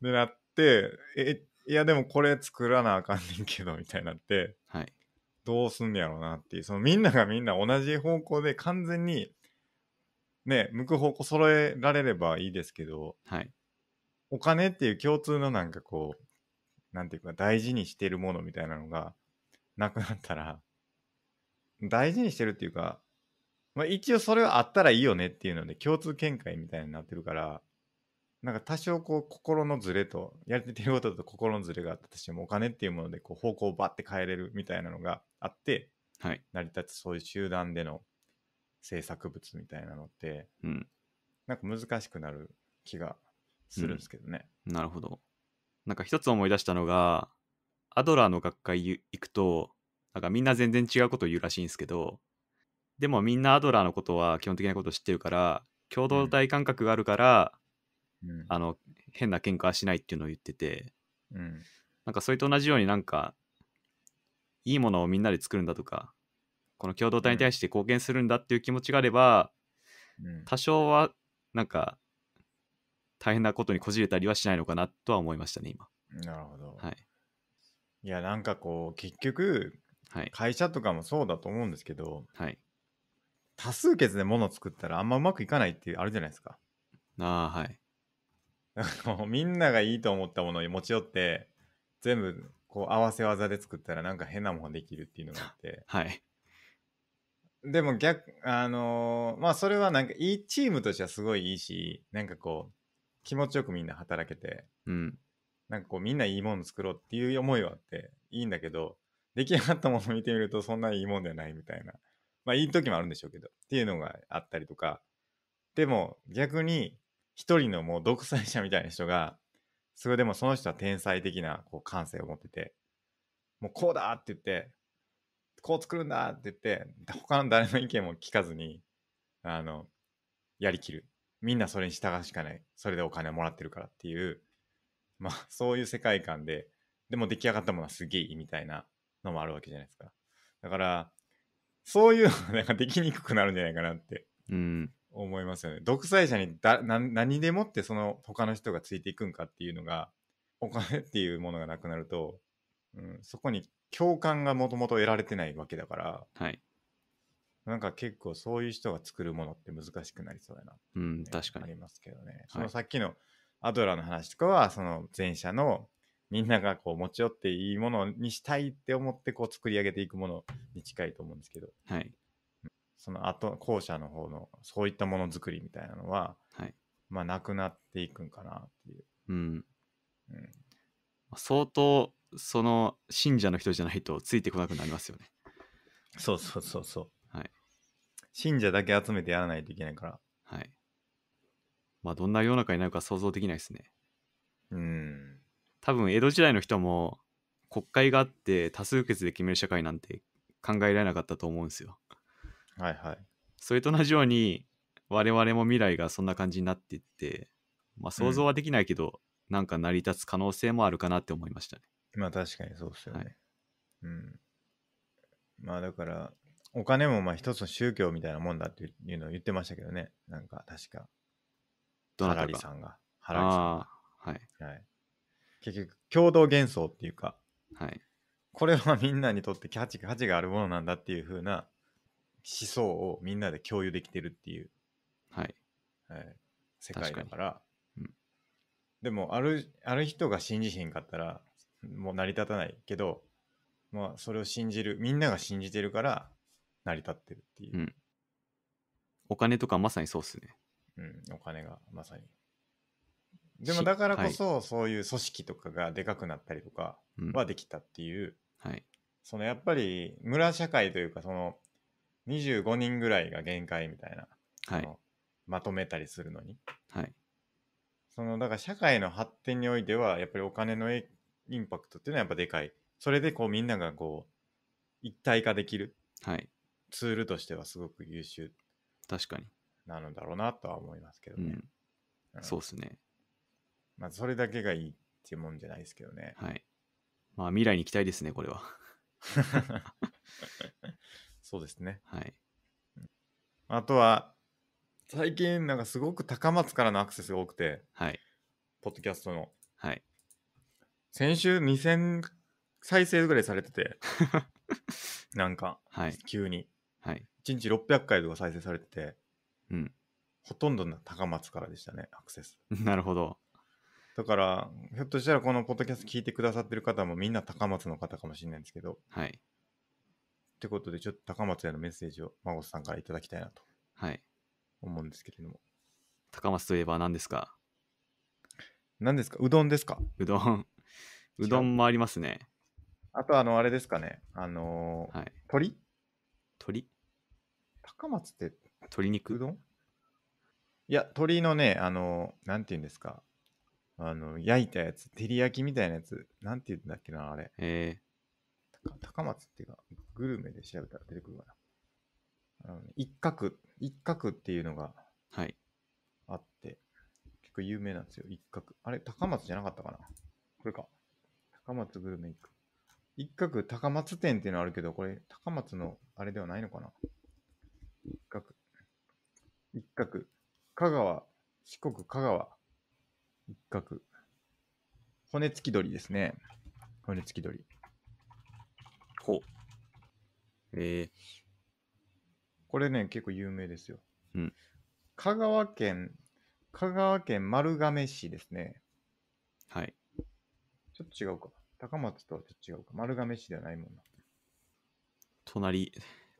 で、なって、え、いや、でもこれ作らなあかんねんけど、みたいになって、はい、どうすんねやろうなっていう、そのみんながみんな同じ方向で完全に、ね、向く方向揃えられればいいですけど、はい、お金っていう共通のなんかこう、なんていうか大事にしてるものみたいなのが、なくなったら、大事にしてるっていうか、まあ、一応それはあったらいいよねっていうので共通見解みたいになってるからなんか多少こう心のズレとやれてることと心のズレがあったとしてもお金っていうものでこう方向をバッて変えれるみたいなのがあって、はい、成り立つそういう集団での制作物みたいなのって、なんか難しくなる気がするんですけどね、うん、なるほどなんか一つ思い出したのがアドラーの学会行くと、なんかみんな全然違うことを言うらしいんですけど、でもみんなアドラーのことは基本的なこと知ってるから、共同体感覚があるから、うん、あの、変な喧嘩はしないっていうのを言ってて、うん、なんかそれと同じようになんか、いいものをみんなで作るんだとか、この共同体に対して貢献するんだっていう気持ちがあれば、うん、多少はなんか大変なことにこじれたりはしないのかなとは思いましたね今なるほど、はい、いやなんかこう結局はい会社とかもそうだと思うんですけどはい多数決で物作ったらあんまうまくいかないってあるじゃないですか。ああはいだからみんながいいと思ったものに持ち寄って全部こう合わせ技で作ったらなんか変なものができるっていうのがあってはいでも逆あのーまあそれはなんかいいチームとしてはすごいいいしなんかこう気持ちよくみんな働けてうんなんかこうみんないいもの作ろうっていう思いはあっていいんだけど出来上がったものを見てみるとそんないいもんではないみたいなまあいい時もあるんでしょうけどっていうのがあったりとかでも逆に一人のもう独裁者みたいな人がそれでもその人は天才的なこう感性を持っててもうこうだって言ってこう作るんだって言って他の誰の意見も聞かずにあのやりきるみんなそれに従うしかないそれでお金をもらってるからっていうまあ、そういう世界観で、でも出来上がったものはすげえいいみたいなのもあるわけじゃないですか。だから、そういうのが できにくくなるんじゃないかなって思いますよね。独裁者にだな何でもってその他の人がついていくんかっていうのが、お金っていうものがなくなると、うん、そこに共感がもともと得られてないわけだから、はい、なんか結構そういう人が作るものって難しくなりそうだな、ね、うん、確かにありますけどね。そのさっきの、はいアドラーの話とかはその前者のみんながこう持ち寄っていいものにしたいって思ってこう作り上げていくものに近いと思うんですけど、はい、その後後者の方のそういったものづくりみたいなのは、はい、まあなくなっていくんかなっていう。うん、うん、相当その信者の人じゃないとついてこなくなりますよね。そうそうそうそう。はい、信者だけ集めてやらないといけないから。はい。まあ、どんな世の中になるか想像できないですね。うん。多分、江戸時代の人も、国会があって多数決で決める社会なんて考えられなかったと思うんですよ。はいはい。それと同じように、我々も未来がそんな感じになっていって、まあ、想像はできないけど、うん、なんか成り立つ可能性もあるかなって思いましたね。まあ確かにそうですよね。はい、うん。まあだから、お金もまあ一つの宗教みたいなもんだっていうのを言ってましたけどね。なんか確か。どなたさんが。ハラリさんはい、はい、結局、共同幻想っていうか、はい、これはみんなにとって価値価値があるものなんだっていうふうな思想をみんなで共有できてるっていう、はいはい、世界だから。うん、でもある、ある人が信じへんかったら、もう成り立たないけど、まあ、それを信じる、みんなが信じてるから、成り立ってるっていう。うん、お金とかまさにそうっすね。うん、お金がまさに。でもだからこそ、そういう組織とかがでかくなったりとかはできたっていう、はい。そのやっぱり村社会というかその25人ぐらいが限界みたいな、はい。まとめたりするのにはい。そのだから社会の発展においてはやっぱりお金のインパクトっていうのはやっぱでかいそれでこうみんながこう一体化できるはい。ツールとしてはすごく優秀確かに。なんだろうなとは思いますけどね。うん、そうですね。まあ、それだけがいいっていうもんじゃないですけどね。はい。まあ、未来に期待ですね、これは。そうですね。はい。あとは、最近、なんかすごく高松からのアクセスが多くて、はい。ポッドキャストの。はい。先週2000再生ぐらいされてて、なんか、はい、急に。はい。1日600回とか再生されてて、うん、ほとんどの高松からでしたね、アクセス。なるほど。だから、ひょっとしたらこのポッドキャスト聞いてくださってる方もみんな高松の方かもしれないんですけど。はい。ってことで、ちょっと高松へのメッセージを孫さんからいただきたいなと。はい。思うんですけれども。高松といえば何ですか何ですかうどんですかうどん。うどんもありますね。あと、あの、あれですかね。あのー、はい、鳥鳥高松って鶏肉うどんいや、鶏のね、あの、なんていうんですか。あの、焼いたやつ、照り焼きみたいなやつ、なんて言うんだっけな、あれ。え高高松っていうか、グルメで調べたら出てくるかな。あの一角、一角っていうのがはい。あって、結構有名なんですよ、一角。あれ、高松じゃなかったかなこれか。高松グルメ一角。一角高松店っていうのあるけど、これ、高松のあれではないのかな一角。香川、四国香川。一角。骨付き鳥ですね。骨付き鳥。ほう。えー、これね、結構有名ですよ。うん。香川県、香川県丸亀市ですね。はい。ちょっと違うか。高松とはちょっと違うか。丸亀市ではないもんな。隣、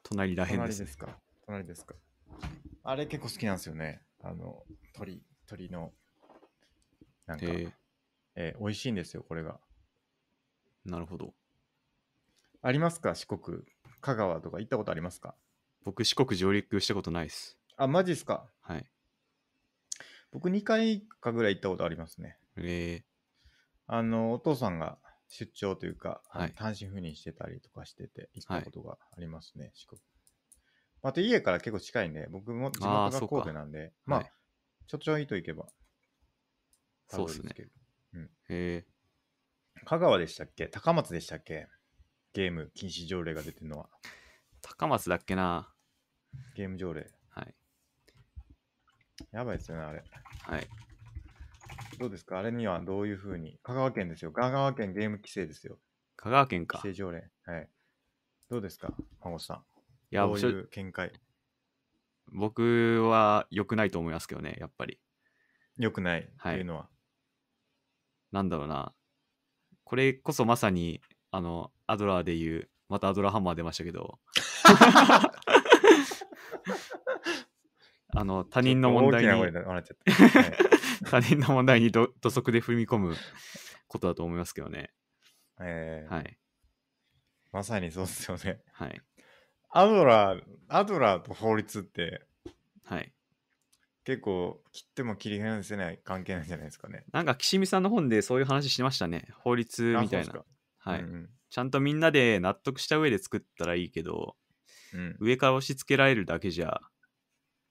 隣らへんです、ね、隣ですか。隣ですか。あれ結構好きなんですよね。あの、鳥、鳥の、なんか、えー、美味しいんですよ、これが。なるほど。ありますか四国。香川とか行ったことありますか僕、四国上陸したことないです。あ、マジっすかはい。僕、2回かぐらい行ったことありますね。えー、あの、お父さんが出張というか、はい、単身赴任してたりとかしてて、行ったことがありますね、はい、四国あと家から結構近いんで、僕も地元が神戸なんで、まあ、はいちょっとちょいと行けば、そうですねへえ。香川でしたっけ高松でしたっけゲーム禁止条例が出てるのは。高松だっけな。ゲーム条例。はい。やばいですよね、あれ。はい。どうですかあれにはどういうふうに香川県ですよ。香川県ゲーム規制ですよ。香川県か。規制条例。はい。どうですか、孫さん。や、どういう見解僕は良くないと思いますけどね、やっぱり。良くないっていうのは、はい、なんだろうな。これこそまさに、あの、アドラーで言う、またアドラーハンマー出ましたけど、あの、他人の問題に、他人の問題に土足で踏み込むことだと思いますけどね。えー、はい。まさにそうですよね。はい。アドラー、アドラーと法律ってはい。結構切っても切り離せない関係なんじゃないですかね。なんか、岸見さんの本でそういう話してましたね。法律みたいなはい、うんうんちゃんとみんなで納得した上で作ったらいいけど、うん、上から押し付けられるだけじゃ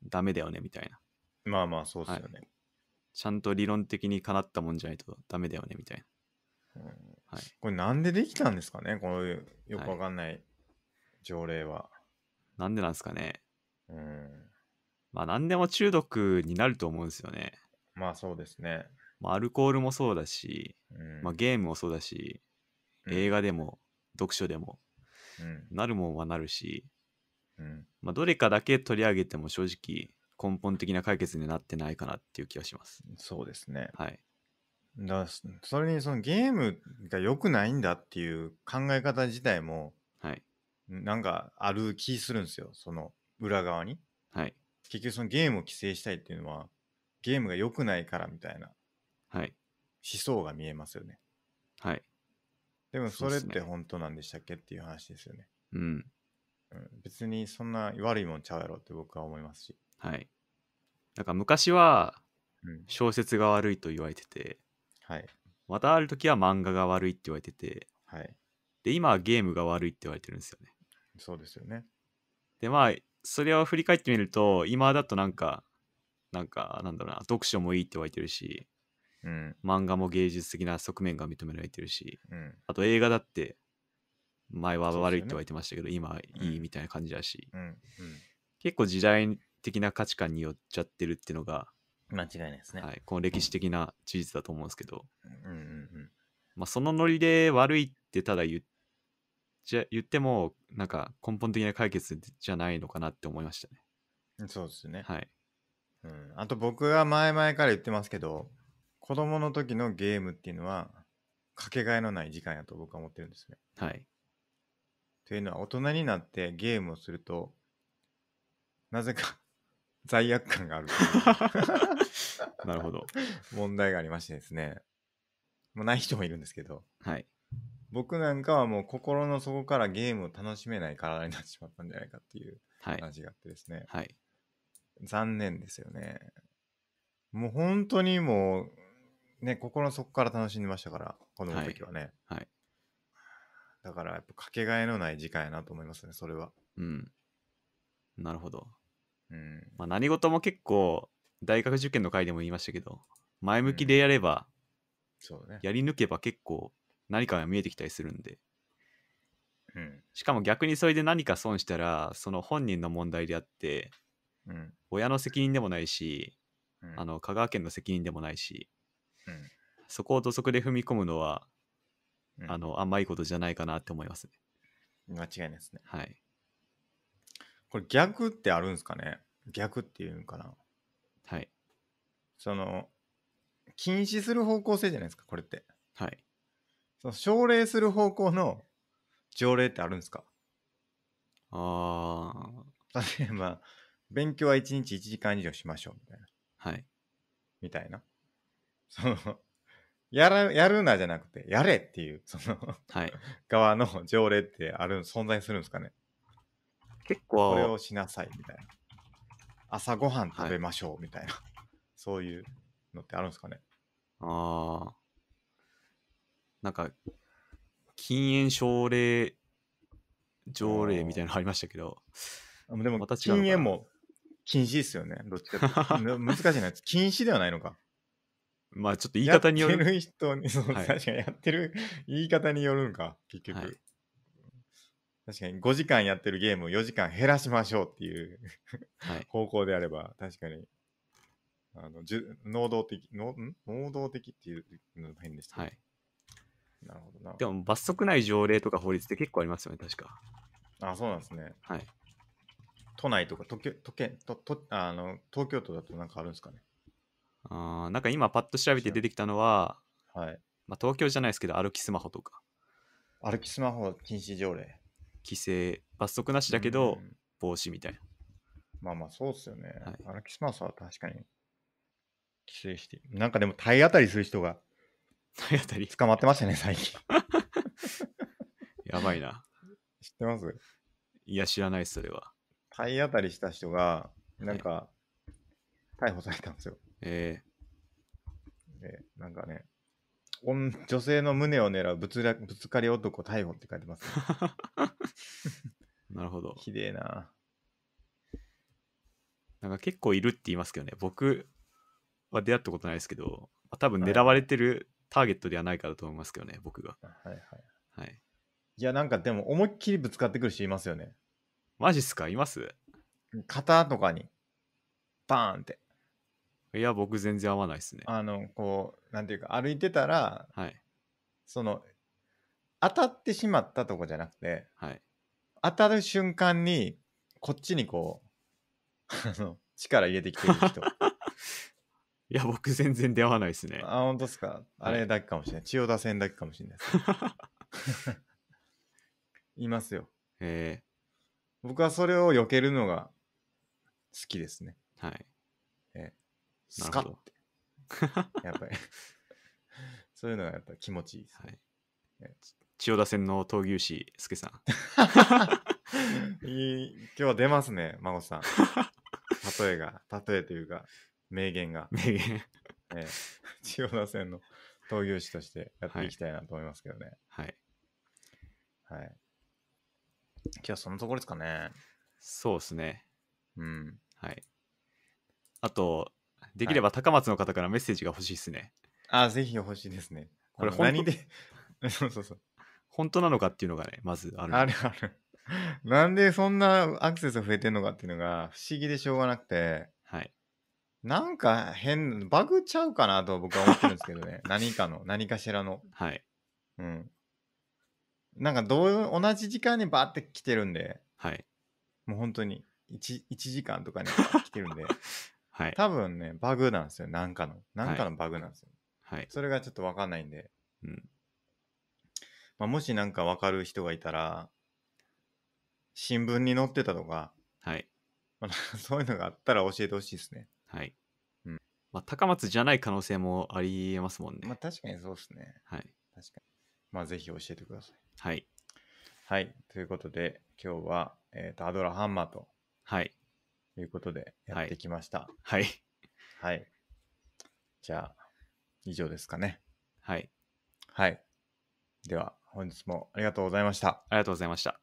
ダメだよねみたいな。まあまあそうですよね、ちゃんと理論的にかなったもんじゃないとダメだよねみたいな。はいこれなんでできたんですかねこのよくわかんない条例は。なんでなんですかね。うん。まあ何でも中毒になると思うんですよね。まあそうですね。まあアルコールもそうだし、うん、まあゲームもそうだし、映画でも読書でも、うん、なるもんはなるし、うんまあ、どれかだけ取り上げても正直根本的な解決になってないかなっていう気がします。そうですね。はい。だそれにそのゲームが良くないんだっていう考え方自体も、はい、なんかある気するんですよ、その裏側に。はい。結局そのゲームを規制したいっていうのは、ゲームが良くないからみたいな、はい。思想が見えますよね。はい。でもそれって本当なんでしたっけっていう話ですよね。うん。別にそんな悪いもんちゃうやろって僕は思いますし。はい。なんか昔は小説が悪いと言われてて、うん、はい。またある時は漫画が悪いって言われてて、はい。で、今はゲームが悪いって言われてるんですよね。そうですよね。で、まあ、それを振り返ってみると、今だとなんか、なんか、なんだろうな、読書もいいって言われてるし、うん、漫画も芸術的な側面が認められてるし、うん、あと映画だって、前は悪いって言われてましたけど、ね、今いいみたいな感じだし、うん、結構時代的な価値観によっちゃってるっていうのが、間違いないですね、はい、この歴史的な事実だと思うんですけど、うんうんうんまあ、そのノリで悪いってただ言っちゃ言ってもなんか根本的な解決じゃないのかなって思いましたね。そうですね。はい。うん、あと僕は前々から言ってますけど、子供の時のゲームっていうのは、かけがえのない時間やと僕は思ってるんですね。はい。というのは、大人になってゲームをすると、なぜか 罪悪感がある。なるほど。問題がありましてですね。もうない人もいるんですけど。はい。僕なんかはもう心の底からゲームを楽しめない体になってしまったんじゃないかっていう話があってですね、はい、残念ですよねもう本当にもうね心の底から楽しんでましたから子供の時はね、はい、はい、だからやっぱかけがえのない時間やなと思いますねそれはうんなるほど、うんまあ、何事も結構大学受験の回でも言いましたけど前向きでやれば、うん、そうねやり抜けば結構何かが見えてきたりするんで、うん、しかも逆にそれで何か損したらその本人の問題であって、うん、親の責任でもないし、うん、あの香川県の責任でもないし、うん、そこを土足で踏み込むのは、うん、あのあんまいいことじゃないかなって思いますね間違いないですねはいこれ逆ってあるんですかね逆っていうんかなはいその禁止する方向性じゃないですかこれってはいその奨励する方向の条例ってあるんですかああ。例えば、勉強は1日1時間以上しましょうみたいな。はい。みたいな。その、やら、やるなじゃなくて、やれっていう、そのはい。側の条例ってある、存在するんですかね。結構これをしなさいみたいな。朝ごはん食べましょうみたいな。そういうのってあるんですかね。ああ。なんか、禁煙症例条例みたいなのありましたけど、でも、禁煙も禁止ですよね、どっちか 難しいな、禁止ではないのか。まあちょっと言い方による。やってる人に、そう、はい、確かにやってる言い方によるんか、結局。はい、確かに5時間やってるゲームを4時間減らしましょうっていうはい、方向であれば、確かに、あの、じゅ能動的、能動的っていうの変でした、ね。はい。なるほどな。でも罰則ない条例とか法律って結構ありますよね、確か。あ、そうなんですね。はい。都内とか都県都都あの東京都だとなんかあるんですかねあなんか今パッと調べて出てきたのは、はいまあ、東京じゃないですけど歩きスマホとか歩きスマホ禁止条例規制罰則なしだけど防止みたいなまあまあそうっすよね、はい、歩きスマホは確かに規制してなんかでも体当たりする人が体当たり。捕まってましたね、最近。やばいな。知ってますいや、知らないす、それは。体当たりした人が、なんか、逮捕されたんですよ。ええで、なんかね、女性の胸を狙うぶつらぶつかり男逮捕って書いてます、なるほど。綺 麗な。なんか結構いるって言いますけどね、僕は出会ったことないですけど、多分狙われてるターゲットではないかと思いますけどね、僕が。はいはい。はい、いや、なんかでも思いっきりぶつかってくる人いますよね。マジっすかいます肩とかに、バーンって。いや、僕全然合わないっすね。あの、こう、なんていうか、歩いてたら、はい、その、当たってしまったとこじゃなくて、はい、当たる瞬間に、こっちにこう、あの、力入れてきてる人。いや、僕全然出会わないですね。あ、本当ですか。あれだけかもしれない。千代田線だけかもしれないです いますよ。へえ。僕はそれを避けるのが好きですね。はい。ええ。スカッて。やっぱり そういうのがやっぱ気持ちいいですね。はいえ千代田線の闘牛士、すけさん。いい今日は出ますね、孫さん。例えが、例えというか、名言が、名言。えー、千代田線の闘牛士としてやっていきたいなと思いますけどね。はい。はい。今日はそのところですかね。そうですね。うん。はい。あと、できれば高松の方からメッセージが欲しいですね。あ、ぜひ欲しいですね。これ本当何で そうそうそう。本当なのかっていうのがね、まずある。あるある。なんでそんなアクセス増えてんのかっていうのが不思議でしょうがなくて、はい。なんか変、バグちゃうかなと僕は思ってるんですけどね。何かの、何かしらの。はい。うん。なんかどう、同じ時間にバーって来てるんで、はい。もう本当に1、1時間とかに来てるんで、はい。多分ね、バグなんですよ。なんかの。なんかのバグなんですよ。はい。それがちょっとわかんないんで。うん。まあ、もしなんかわかる人がいたら、新聞に載ってたとか、はい。まあ、そういうのがあったら教えてほしいですね。はい。うん。まあ、高松じゃない可能性もありえますもんね。まあ、確かにそうですね。はい。確かに。まあ、ぜひ教えてください。はい。はい。ということで、今日は、えっ、ー、と、アドラハンマーと。はい。いうことで、やってきました。はい。はい。じゃあ、以上ですかね。はい。はい。では、本日もありがとうございました。ありがとうございました。